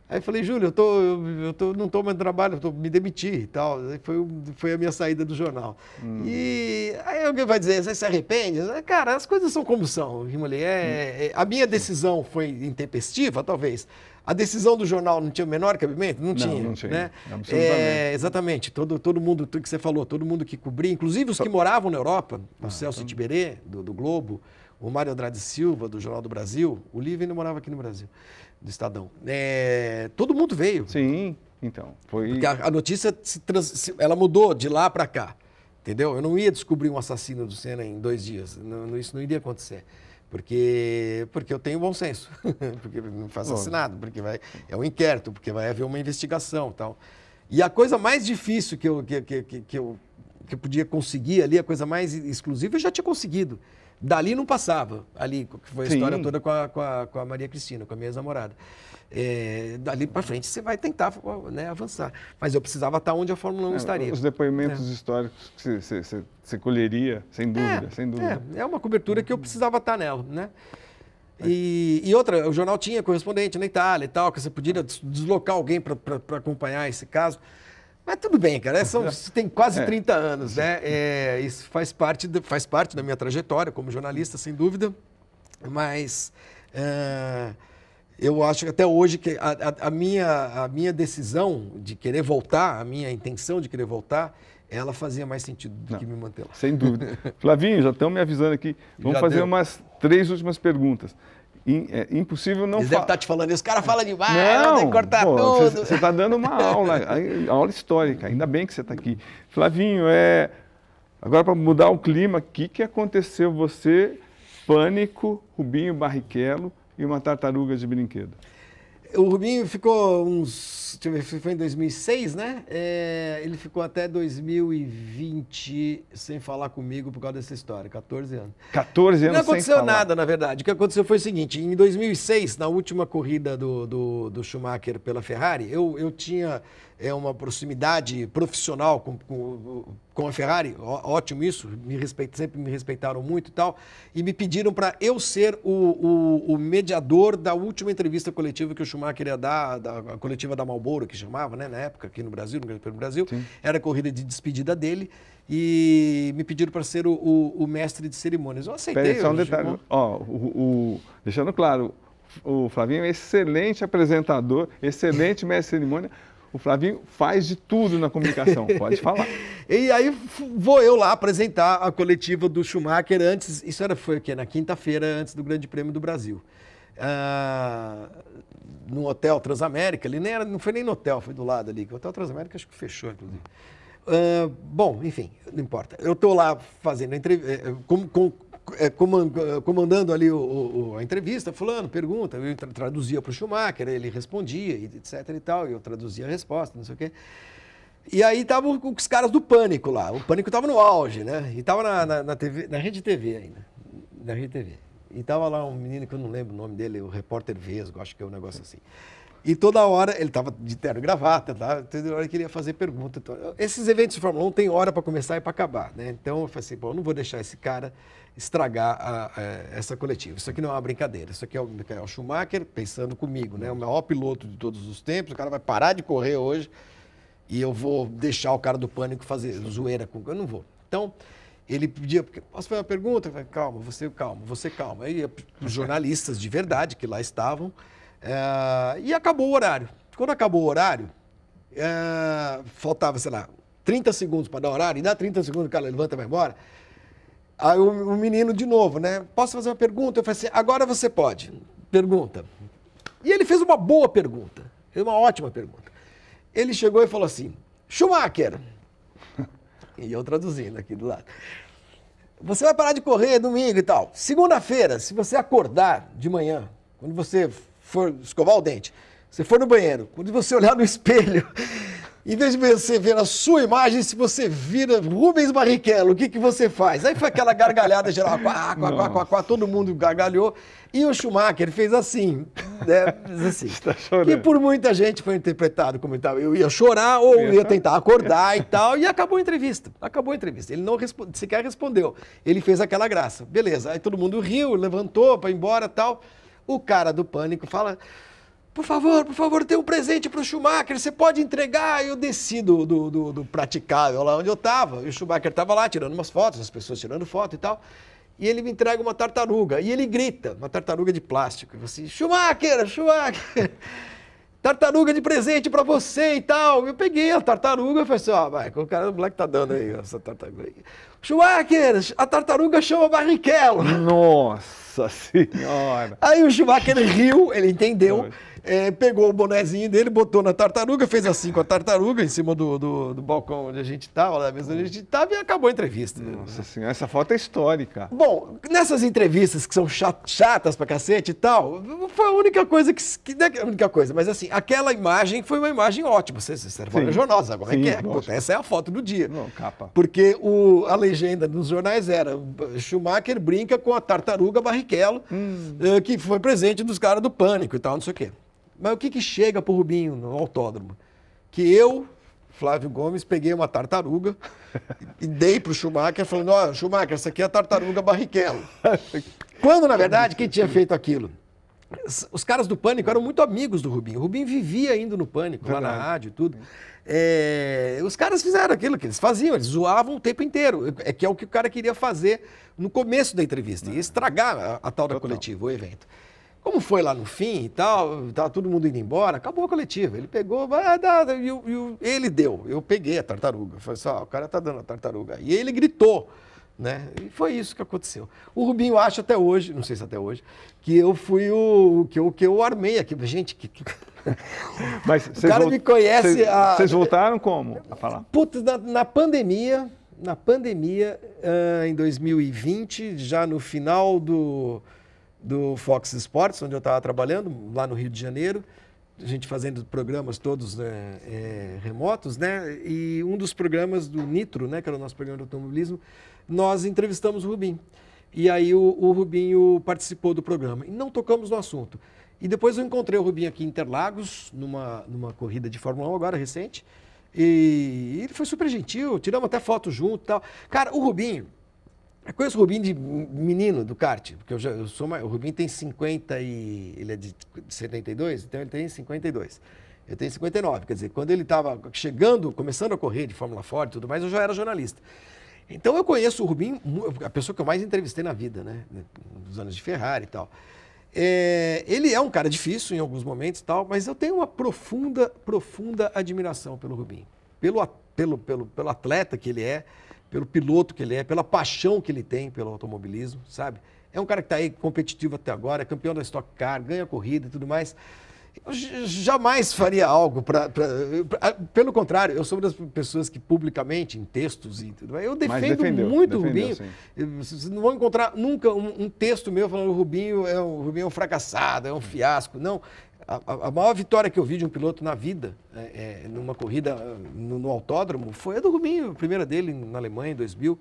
Aí falei, Júlio, eu, tô, eu, eu tô, não estou mais no trabalho, tô, me demiti e tal. Foi, foi a minha saída do jornal. Hum. E aí alguém vai dizer, você se arrepende? Cara, as coisas são como são, Rimolei. É, hum. é, a minha decisão foi intempestiva, talvez. A decisão do jornal não tinha o menor cabimento? Não, não tinha. Não tinha. Né? Absolutamente. É, exatamente. Todo, todo mundo, tudo que você falou, todo mundo que cobria, inclusive os que moravam na Europa, o ah, Celso então... Tiberê, do, do Globo, o Mário Andrade Silva, do Jornal do Brasil, o Lívia ainda morava aqui no Brasil do Estadão. É, todo mundo veio. Sim, então. Foi... Porque a, a notícia se trans, ela mudou de lá para cá. Entendeu? Eu não ia descobrir um assassino do Senna em dois dias. Não, isso não iria acontecer. Porque, porque eu tenho bom senso. porque não faz assassinado, porque vai, é um inquérito, porque vai haver uma investigação tal. E a coisa mais difícil que eu, que, que, que, que eu, que eu podia conseguir ali, a coisa mais exclusiva, eu já tinha conseguido Dali não passava, ali, que foi a Sim. história toda com a, com a, com, a, Maria Cristina, com a minha ex-namorada. É, dali para frente você vai tentar né, avançar. Mas eu precisava estar onde a Fórmula 1 é, estaria. Os depoimentos é. históricos que você colheria, sem é, dúvida, sem dúvida. É, é, uma cobertura que eu uhum. precisava estar nela, né? É. E, e, outra, o jornal tinha correspondente na Itália e tal, que você podia deslocar alguém para acompanhar esse caso. Mas tudo bem, cara. É, são, é. tem quase é. 30 anos, né? É, isso faz parte, de, faz parte da minha trajetória como jornalista, sem dúvida. Mas é, eu acho que até hoje que a, a, a, minha, a minha decisão de querer voltar, a minha intenção de querer voltar, ela fazia mais sentido do Não, que me manter lá. Sem dúvida. Flavinho, já estão me avisando aqui. Vamos já fazer deu. umas três últimas perguntas é impossível não falar. deve estar tá te falando isso. O cara fala demais, não, tem que cortar pô, tudo. Você está dando uma aula, aula histórica. Ainda bem que você está aqui. Flavinho, é... agora para mudar o clima, o que, que aconteceu você, Pânico, Rubinho Barrichello e uma tartaruga de brinquedo? O Rubinho ficou uns deixa eu ver, foi em 2006, né? É, ele ficou até 2020 sem falar comigo por causa dessa história, 14 anos. 14 anos Não aconteceu sem nada, falar. na verdade. O que aconteceu foi o seguinte, em 2006, na última corrida do, do, do Schumacher pela Ferrari, eu, eu tinha é, uma proximidade profissional com, com, com a Ferrari, ó, ótimo isso, me respeito, sempre me respeitaram muito e tal, e me pediram para eu ser o, o, o mediador da última entrevista coletiva que o Schumacher ia dar, da, a coletiva da Malboro Malboro, que chamava, né, na época, aqui no Brasil, no Grande Prêmio do Brasil. Sim. Era a corrida de despedida dele e me pediram para ser o, o, o, mestre de cerimônias. Eu aceitei. Peraí, só um detalhe. Ó, o, deixando claro, o Flavinho é um excelente apresentador, excelente mestre de cerimônia. O Flavinho faz de tudo na comunicação, pode falar. e aí vou eu lá apresentar a coletiva do Schumacher antes, isso era foi o quê? Na quinta-feira antes do Grande Prêmio do Brasil ah, no Hotel Transamérica, ali nem era, não foi nem no hotel, foi do lado ali, o Hotel Transamérica acho que fechou, inclusive. Ah, bom, enfim, não importa. Eu estou lá fazendo entrevista, eh, eh, com, com, eh, comandando ali o, o, a entrevista, fulano, pergunta, eu traduzia para o Schumacher, ele respondia, etc e tal, eu traduzia a resposta, não sei o quê. E aí estavam os caras do Pânico lá, o Pânico estava no auge, né? E estava na, na, na, TV, na Rede TV ainda, na Rede TV. E tava lá um menino que eu não lembro o nome dele, o repórter Vesgo, acho que é um negócio assim. E toda hora ele estava de terno e gravata, tá? toda hora ele queria fazer pergunta. Então, esses eventos de Fórmula 1 tem hora para começar e para acabar, né? Então eu falei assim, bom, eu não vou deixar esse cara estragar a, a, essa coletiva. Isso aqui não é uma brincadeira, isso aqui é o Michael é Schumacher pensando comigo, né? O maior piloto de todos os tempos, o cara vai parar de correr hoje e eu vou deixar o cara do pânico fazer zoeira com... Eu não vou. Então ele pedia, posso fazer uma pergunta? Falei, calma, você calma, você calma. aí os jornalistas de verdade que lá estavam. É, e acabou o horário. Quando acabou o horário, é, faltava, sei lá, 30 segundos para dar o horário, e dá 30 segundos, o cara levanta e vai embora. Aí o, o, menino de novo, né? Posso fazer uma pergunta? Eu falei assim, agora você pode. Pergunta. E ele fez uma boa pergunta, uma ótima pergunta. Ele chegou e falou assim, Schumacher, e eu traduzindo aqui do lado. Você vai parar de correr domingo e tal. Segunda-feira, se você acordar de manhã, quando você for escovar o dente, você for no banheiro, quando você olhar no espelho em vez de você ver a sua imagem, se você vira Rubens Barrichello, o que, que você faz? Aí foi aquela gargalhada geral, quá, quá, quá, quá, quá, todo mundo gargalhou. E o Schumacher fez assim, né? assim. Está chorando. E por muita gente foi interpretado como tal. Eu ia chorar ou eu ia tentar acordar e tal. E acabou a entrevista. Acabou a entrevista. Ele não responde, sequer respondeu. Ele fez aquela graça. Beleza. Aí todo mundo riu, levantou para ir embora tal. O cara do pânico fala por favor, por favor, tem um presente para o Schumacher, você pode entregar? Eu desci do, do, do, do praticável lá onde eu estava, e o Schumacher estava lá tirando umas fotos, as pessoas tirando foto e tal, e ele me entrega uma tartaruga, e ele grita, uma tartaruga de plástico, e você, assim, Schumacher, Schumacher, tartaruga de presente para você e tal. Eu peguei a tartaruga e falei assim, ó, vai, o cara do moleque tá dando aí essa tartaruga aí. Schumacher, a tartaruga chama Barrichello. Nossa Senhora. Aí o Schumacher riu, ele entendeu. Nossa é, pegou o bonezinho dele, botou na tartaruga, fez assim com a tartaruga em cima do, do, do balcão onde a gente estava, da mesa onde a gente estava e acabou a entrevista. Né? Nossa senhora, essa foto é histórica. Bom, nessas entrevistas que são chatas pra cacete e tal, foi a única coisa que. que não é, é a única coisa, mas assim, aquela imagem foi uma imagem ótima. Você, você era Sim. jornal, Sim, é que é. lógico. Essa é a foto do dia. Não, capa. Porque o, a legenda nos jornais era Schumacher brinca com a tartaruga Barrichello, hum. Eh, que foi presente dos caras do Pânico e tal, não sei o quê. Mas o que, que chega o Rubinho no autódromo? Que eu, Flávio Gomes, peguei uma tartaruga e dei para o Schumacher, falando: Ó, Schumacher, essa aqui é a tartaruga Barrichello. Quando, na verdade, quem tinha feito aquilo? Os caras do Pânico eram muito amigos do Rubinho. O Rubinho vivia indo no Pânico, verdade. lá na rádio e tudo. É, os caras fizeram aquilo que eles faziam, eles zoavam o tempo inteiro. É que é o que o cara queria fazer no começo da entrevista, ia é. estragar a, a tal da coletiva, o evento. Como foi lá no fim e tal, tá todo mundo indo embora, acabou a coletiva. Ele pegou, vai ah, dar, e, e, ele deu. Eu peguei a tartaruga. Falei assim, o cara tá dando a tartaruga. E ele gritou, né? E foi isso que aconteceu. O Rubinho acha até hoje, não sei se até hoje, que eu fui o que eu, que eu armei aqui. Gente, que... Mas o cara me conhece. Vocês a... voltaram como a falar? Putz, na, na pandemia, na pandemia, uh, em 2020, já no final do do Fox Sports, onde eu estava trabalhando, lá no Rio de Janeiro, a gente fazendo programas todos né, é, remotos, né? E um dos programas do Nitro, né, que era o nosso programa de automobilismo, nós entrevistamos o Rubinho. E aí o, o Rubinho participou do programa. E não tocamos no assunto. E depois eu encontrei o Rubinho aqui em Interlagos, numa, numa corrida de Fórmula 1 agora, recente. E ele foi super gentil, tiramos até foto junto e tal. Cara, o Rubinho, eu é, conheço o Rubinho de menino do kart, porque eu, já, eu sou mais, o Rubinho tem 50 e ele é de 72, então ele tem 52. Eu tenho 59, quer dizer, quando ele estava chegando, começando a correr de Fórmula Ford e tudo mais, eu já era jornalista. Então eu conheço o Rubinho, a pessoa que eu mais entrevistei na vida, né? Dos né, anos de Ferrari e tal. É, ele é um cara difícil em alguns momentos e tal, mas eu tenho uma profunda, profunda admiração pelo Rubinho. Pelo, pelo, pelo, pelo atleta que ele é, pelo piloto que ele é, pela paixão que ele tem pelo automobilismo, sabe? É um cara que está aí competitivo até agora, é campeão da Stock Car, ganha corrida e tudo mais. Eu jamais faria algo para. Ah, pelo contrário, eu sou uma das pessoas que publicamente, em textos e tudo mais, eu defendo defendeu, muito defendeu, o Rubinho. Vocês não vão encontrar nunca um, um, texto meu falando o Rubinho é um, o Rubinho é um fracassado, é um fiasco. Não. A, a, maior vitória que eu vi de um piloto na vida, é, é, numa corrida ah, no, no, autódromo, foi a do Rubinho, a primeira dele na Alemanha em 2000,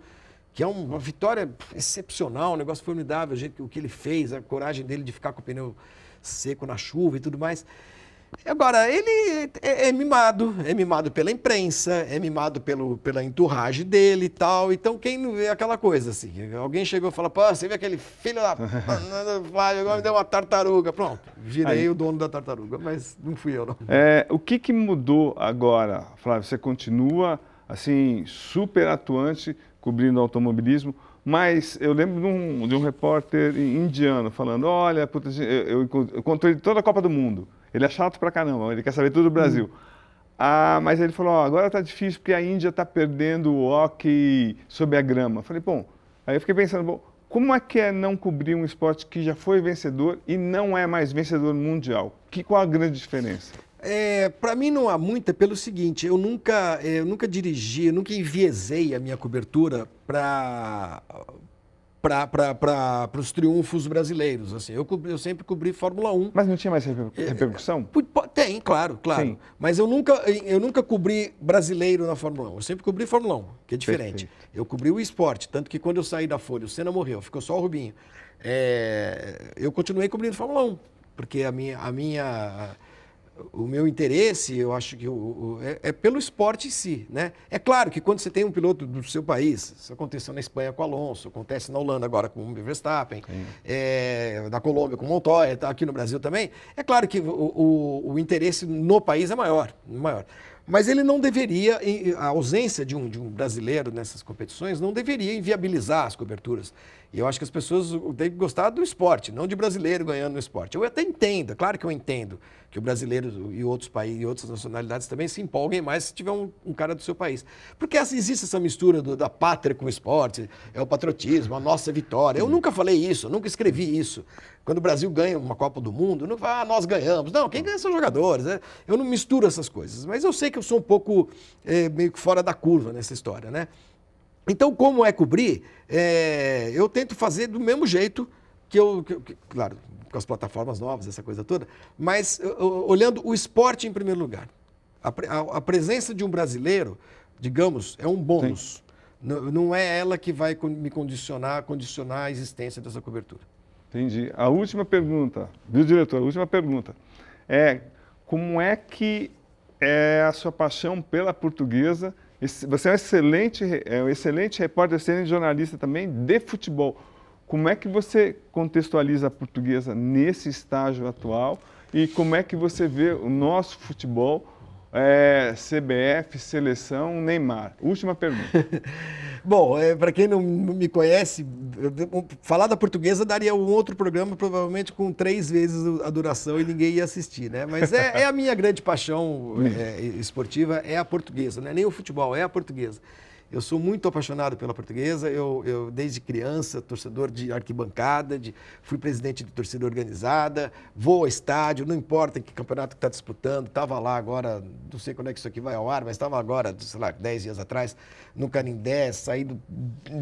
que é uma vitória excepcional, um negócio formidável, o que ele fez, a coragem dele de ficar com o pneu seco na chuva e tudo mais. Agora, ele é, é, é, mimado, é mimado pela imprensa, é mimado pelo, pela enturragem dele e tal. Então, quem não vê aquela coisa, assim, alguém chegou e fala, pô, você viu aquele filho da vai, agora me deu uma tartaruga. Pronto, virei Aí. o dono da tartaruga, mas não fui eu, não. É, o que, que mudou agora, Flávio? Você continua, assim, super atuante, cobrindo automobilismo, mas eu lembro de um, de um repórter indiano falando, olha, puta, eu, eu, eu encontrei toda a Copa do Mundo. Ele é chato pra caramba, ele quer saber tudo do hum. Brasil. Hum. Ah, mas ele falou, agora tá difícil porque a Índia tá perdendo o hockey sob a grama. Eu falei, bom, aí eu fiquei pensando, bom, como é que é não cobrir um esporte que já foi vencedor e não é mais vencedor mundial? Que, qual a grande diferença? É, para mim não há muita pelo seguinte, eu nunca, eu nunca dirigi, eu nunca enviesei a minha cobertura para para os triunfos brasileiros. Assim, eu, eu, sempre cobri Fórmula 1. Mas não tinha mais é, é, repercussão? É, tem, claro, claro. Sim. Mas eu nunca, eu nunca cobri brasileiro na Fórmula 1. Eu sempre cobri Fórmula 1, que é diferente. Perfeito. Eu cobri o esporte, tanto que quando eu saí da Folha, o Senna morreu, ficou só o Rubinho. É, eu continuei cobrindo Fórmula 1, porque a minha, a minha o meu interesse, eu acho que o, o, é, é, pelo esporte em si. Né? É claro que quando você tem um piloto do seu país, isso aconteceu na Espanha com Alonso, acontece na Holanda agora com o Verstappen, é, na Colômbia com Montoya, tá aqui no Brasil também, é claro que o, o, interesse no país é maior, maior. Mas ele não deveria, a ausência de um, de um brasileiro nessas competições não deveria inviabilizar as coberturas. E eu acho que as pessoas têm que gostar do esporte, não de brasileiro ganhando no esporte. Eu até entendo, claro que eu entendo que o brasileiro e outros países e outras nacionalidades também se empolguem mais se tiver um, um cara do seu país. Porque existe essa mistura do, da pátria com o esporte, é o patriotismo, a nossa vitória. Eu nunca falei isso, eu nunca escrevi isso. Quando o Brasil ganha uma Copa do Mundo, não fala, ah, nós ganhamos. Não, quem ganha são os jogadores. Né? Eu não misturo essas coisas. Mas eu sei que eu sou um pouco é, meio que fora da curva nessa história, né? Então, como é cobrir, é, eu tento fazer do mesmo jeito que eu, que, que, claro, com as plataformas novas, essa coisa toda, mas olhando o esporte em primeiro lugar. A, a, a, presença de um brasileiro, digamos, é um bônus. Não é ela que vai me condicionar, condicionar a existência dessa cobertura. Entendi. A última pergunta, viu, diretor? A última pergunta é como é que é a sua paixão pela portuguesa você é um excelente, é um excelente repórter, excelente jornalista também de futebol. Como é que você contextualiza a portuguesa nesse estágio atual e como é que você vê o nosso futebol é, CBF, seleção, Neymar. Última pergunta. Bom, é, para quem não me conhece, falar da portuguesa daria um outro programa, provavelmente com três vezes a duração e ninguém ia assistir, né? Mas é, é a minha grande paixão hum. é, esportiva, é a portuguesa, né? Nem o futebol, é a portuguesa. Eu sou muito apaixonado pela portuguesa. Eu, eu desde criança, torcedor de arquibancada, de, fui presidente de torcida organizada, vou ao estádio, não importa que campeonato que está disputando. Estava lá agora, não sei quando é que isso aqui vai ao ar, mas estava agora, sei lá, 10 dias atrás, no Canindé, saído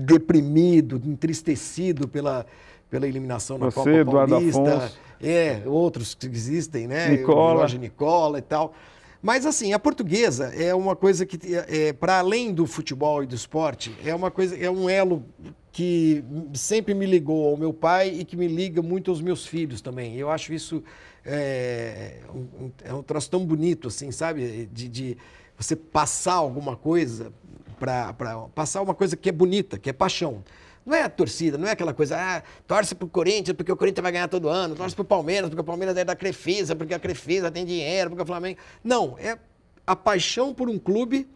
deprimido, entristecido pela, pela eliminação na Você, Copa Eduardo Paulista. É, outros que existem, né? Nicola. Jorge Nicola e tal. Mas assim, a portuguesa é uma coisa que, é, é para além do futebol e do esporte, é uma coisa, é um elo que sempre me ligou ao meu pai e que me liga muito aos meus filhos também. Eu acho isso é, um, é um troço tão bonito, assim, sabe? De, de você passar alguma coisa para passar uma coisa que é bonita, que é paixão. Não é a torcida, não é aquela coisa, ah, torce pro Corinthians porque o Corinthians vai ganhar todo ano, torce pro Palmeiras porque o Palmeiras é da Crefisa, porque a Crefisa tem dinheiro, porque o Flamengo. Não, é a paixão por um clube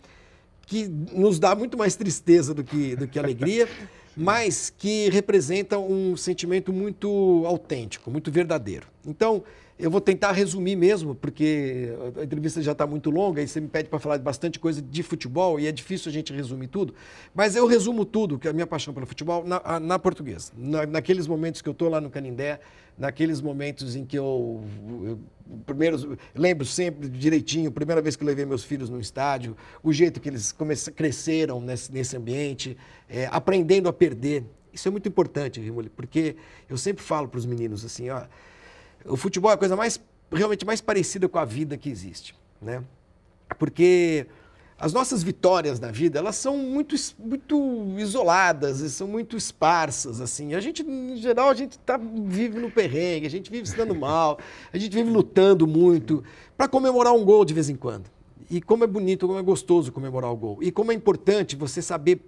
que nos dá muito mais tristeza do que, do que alegria, mas que representa um sentimento muito autêntico, muito verdadeiro. Então, eu vou tentar resumir mesmo, porque a entrevista já está muito longa e você me pede para falar de bastante coisa de futebol e é difícil a gente resumir tudo. Mas eu resumo tudo, que é a minha paixão pelo futebol, na, na portuguesa. Na, naqueles momentos que eu estou lá no Canindé, naqueles momentos em que eu, eu primeiro, lembro sempre direitinho, primeira vez que eu levei meus filhos no estádio, o jeito que eles cresceram nesse, nesse ambiente, é, aprendendo a perder. Isso é muito importante, Rimoli, porque eu sempre falo para os meninos assim, ó o futebol é a coisa mais realmente mais parecida com a vida que existe, né? Porque as nossas vitórias na vida, elas são muito, muito isoladas, são muito esparsas, assim. A gente, em geral, a gente tá, vive no perrengue, a gente vive se dando mal, a gente vive lutando muito para comemorar um gol de vez em quando. E como é bonito, como é gostoso comemorar o gol. E como é importante você saber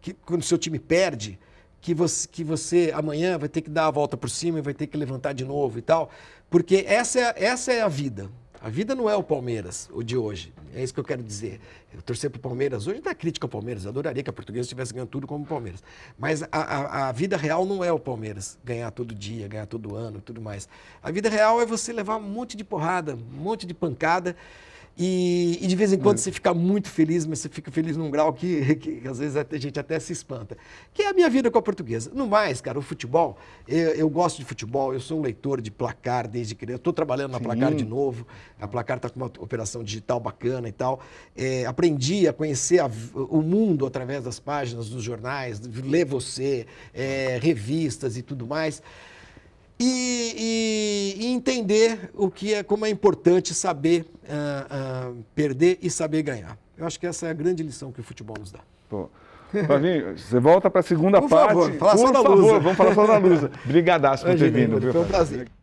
que quando o seu time perde, que você, que você amanhã vai ter que dar a volta por cima e vai ter que levantar de novo e tal. Porque essa é, essa é a vida. A vida não é o Palmeiras, o de hoje. É isso que eu quero dizer. Eu torcer para o Palmeiras hoje dá crítica ao Palmeiras. Eu adoraria que a portuguesa tivesse ganhando tudo como o Palmeiras. Mas a, a, a, vida real não é o Palmeiras. Ganhar todo dia, ganhar todo ano e tudo mais. A vida real é você levar um monte de porrada, um monte de pancada. E, e de vez em quando é. você fica muito feliz, mas você fica feliz num grau que, que, que às vezes a gente até se espanta. Que é a minha vida com a portuguesa. No mais, cara, o futebol, eu, eu gosto de futebol, eu sou um leitor de placar desde criança. Estou trabalhando na Sim. placar de novo. A placar está com uma operação digital bacana e tal. É, aprendi a conhecer a, o mundo através das páginas dos jornais, ler você, é, revistas e tudo mais e, e, e, entender o que é, como é importante saber uh, uh, perder e saber ganhar. Eu acho que essa é a grande lição que o futebol nos dá. Pô. Flavinho, você volta para a segunda por parte. Favor, por favor, Lusa. vamos falar só da Lusa. Obrigadaço por ter vindo. Foi um prazer.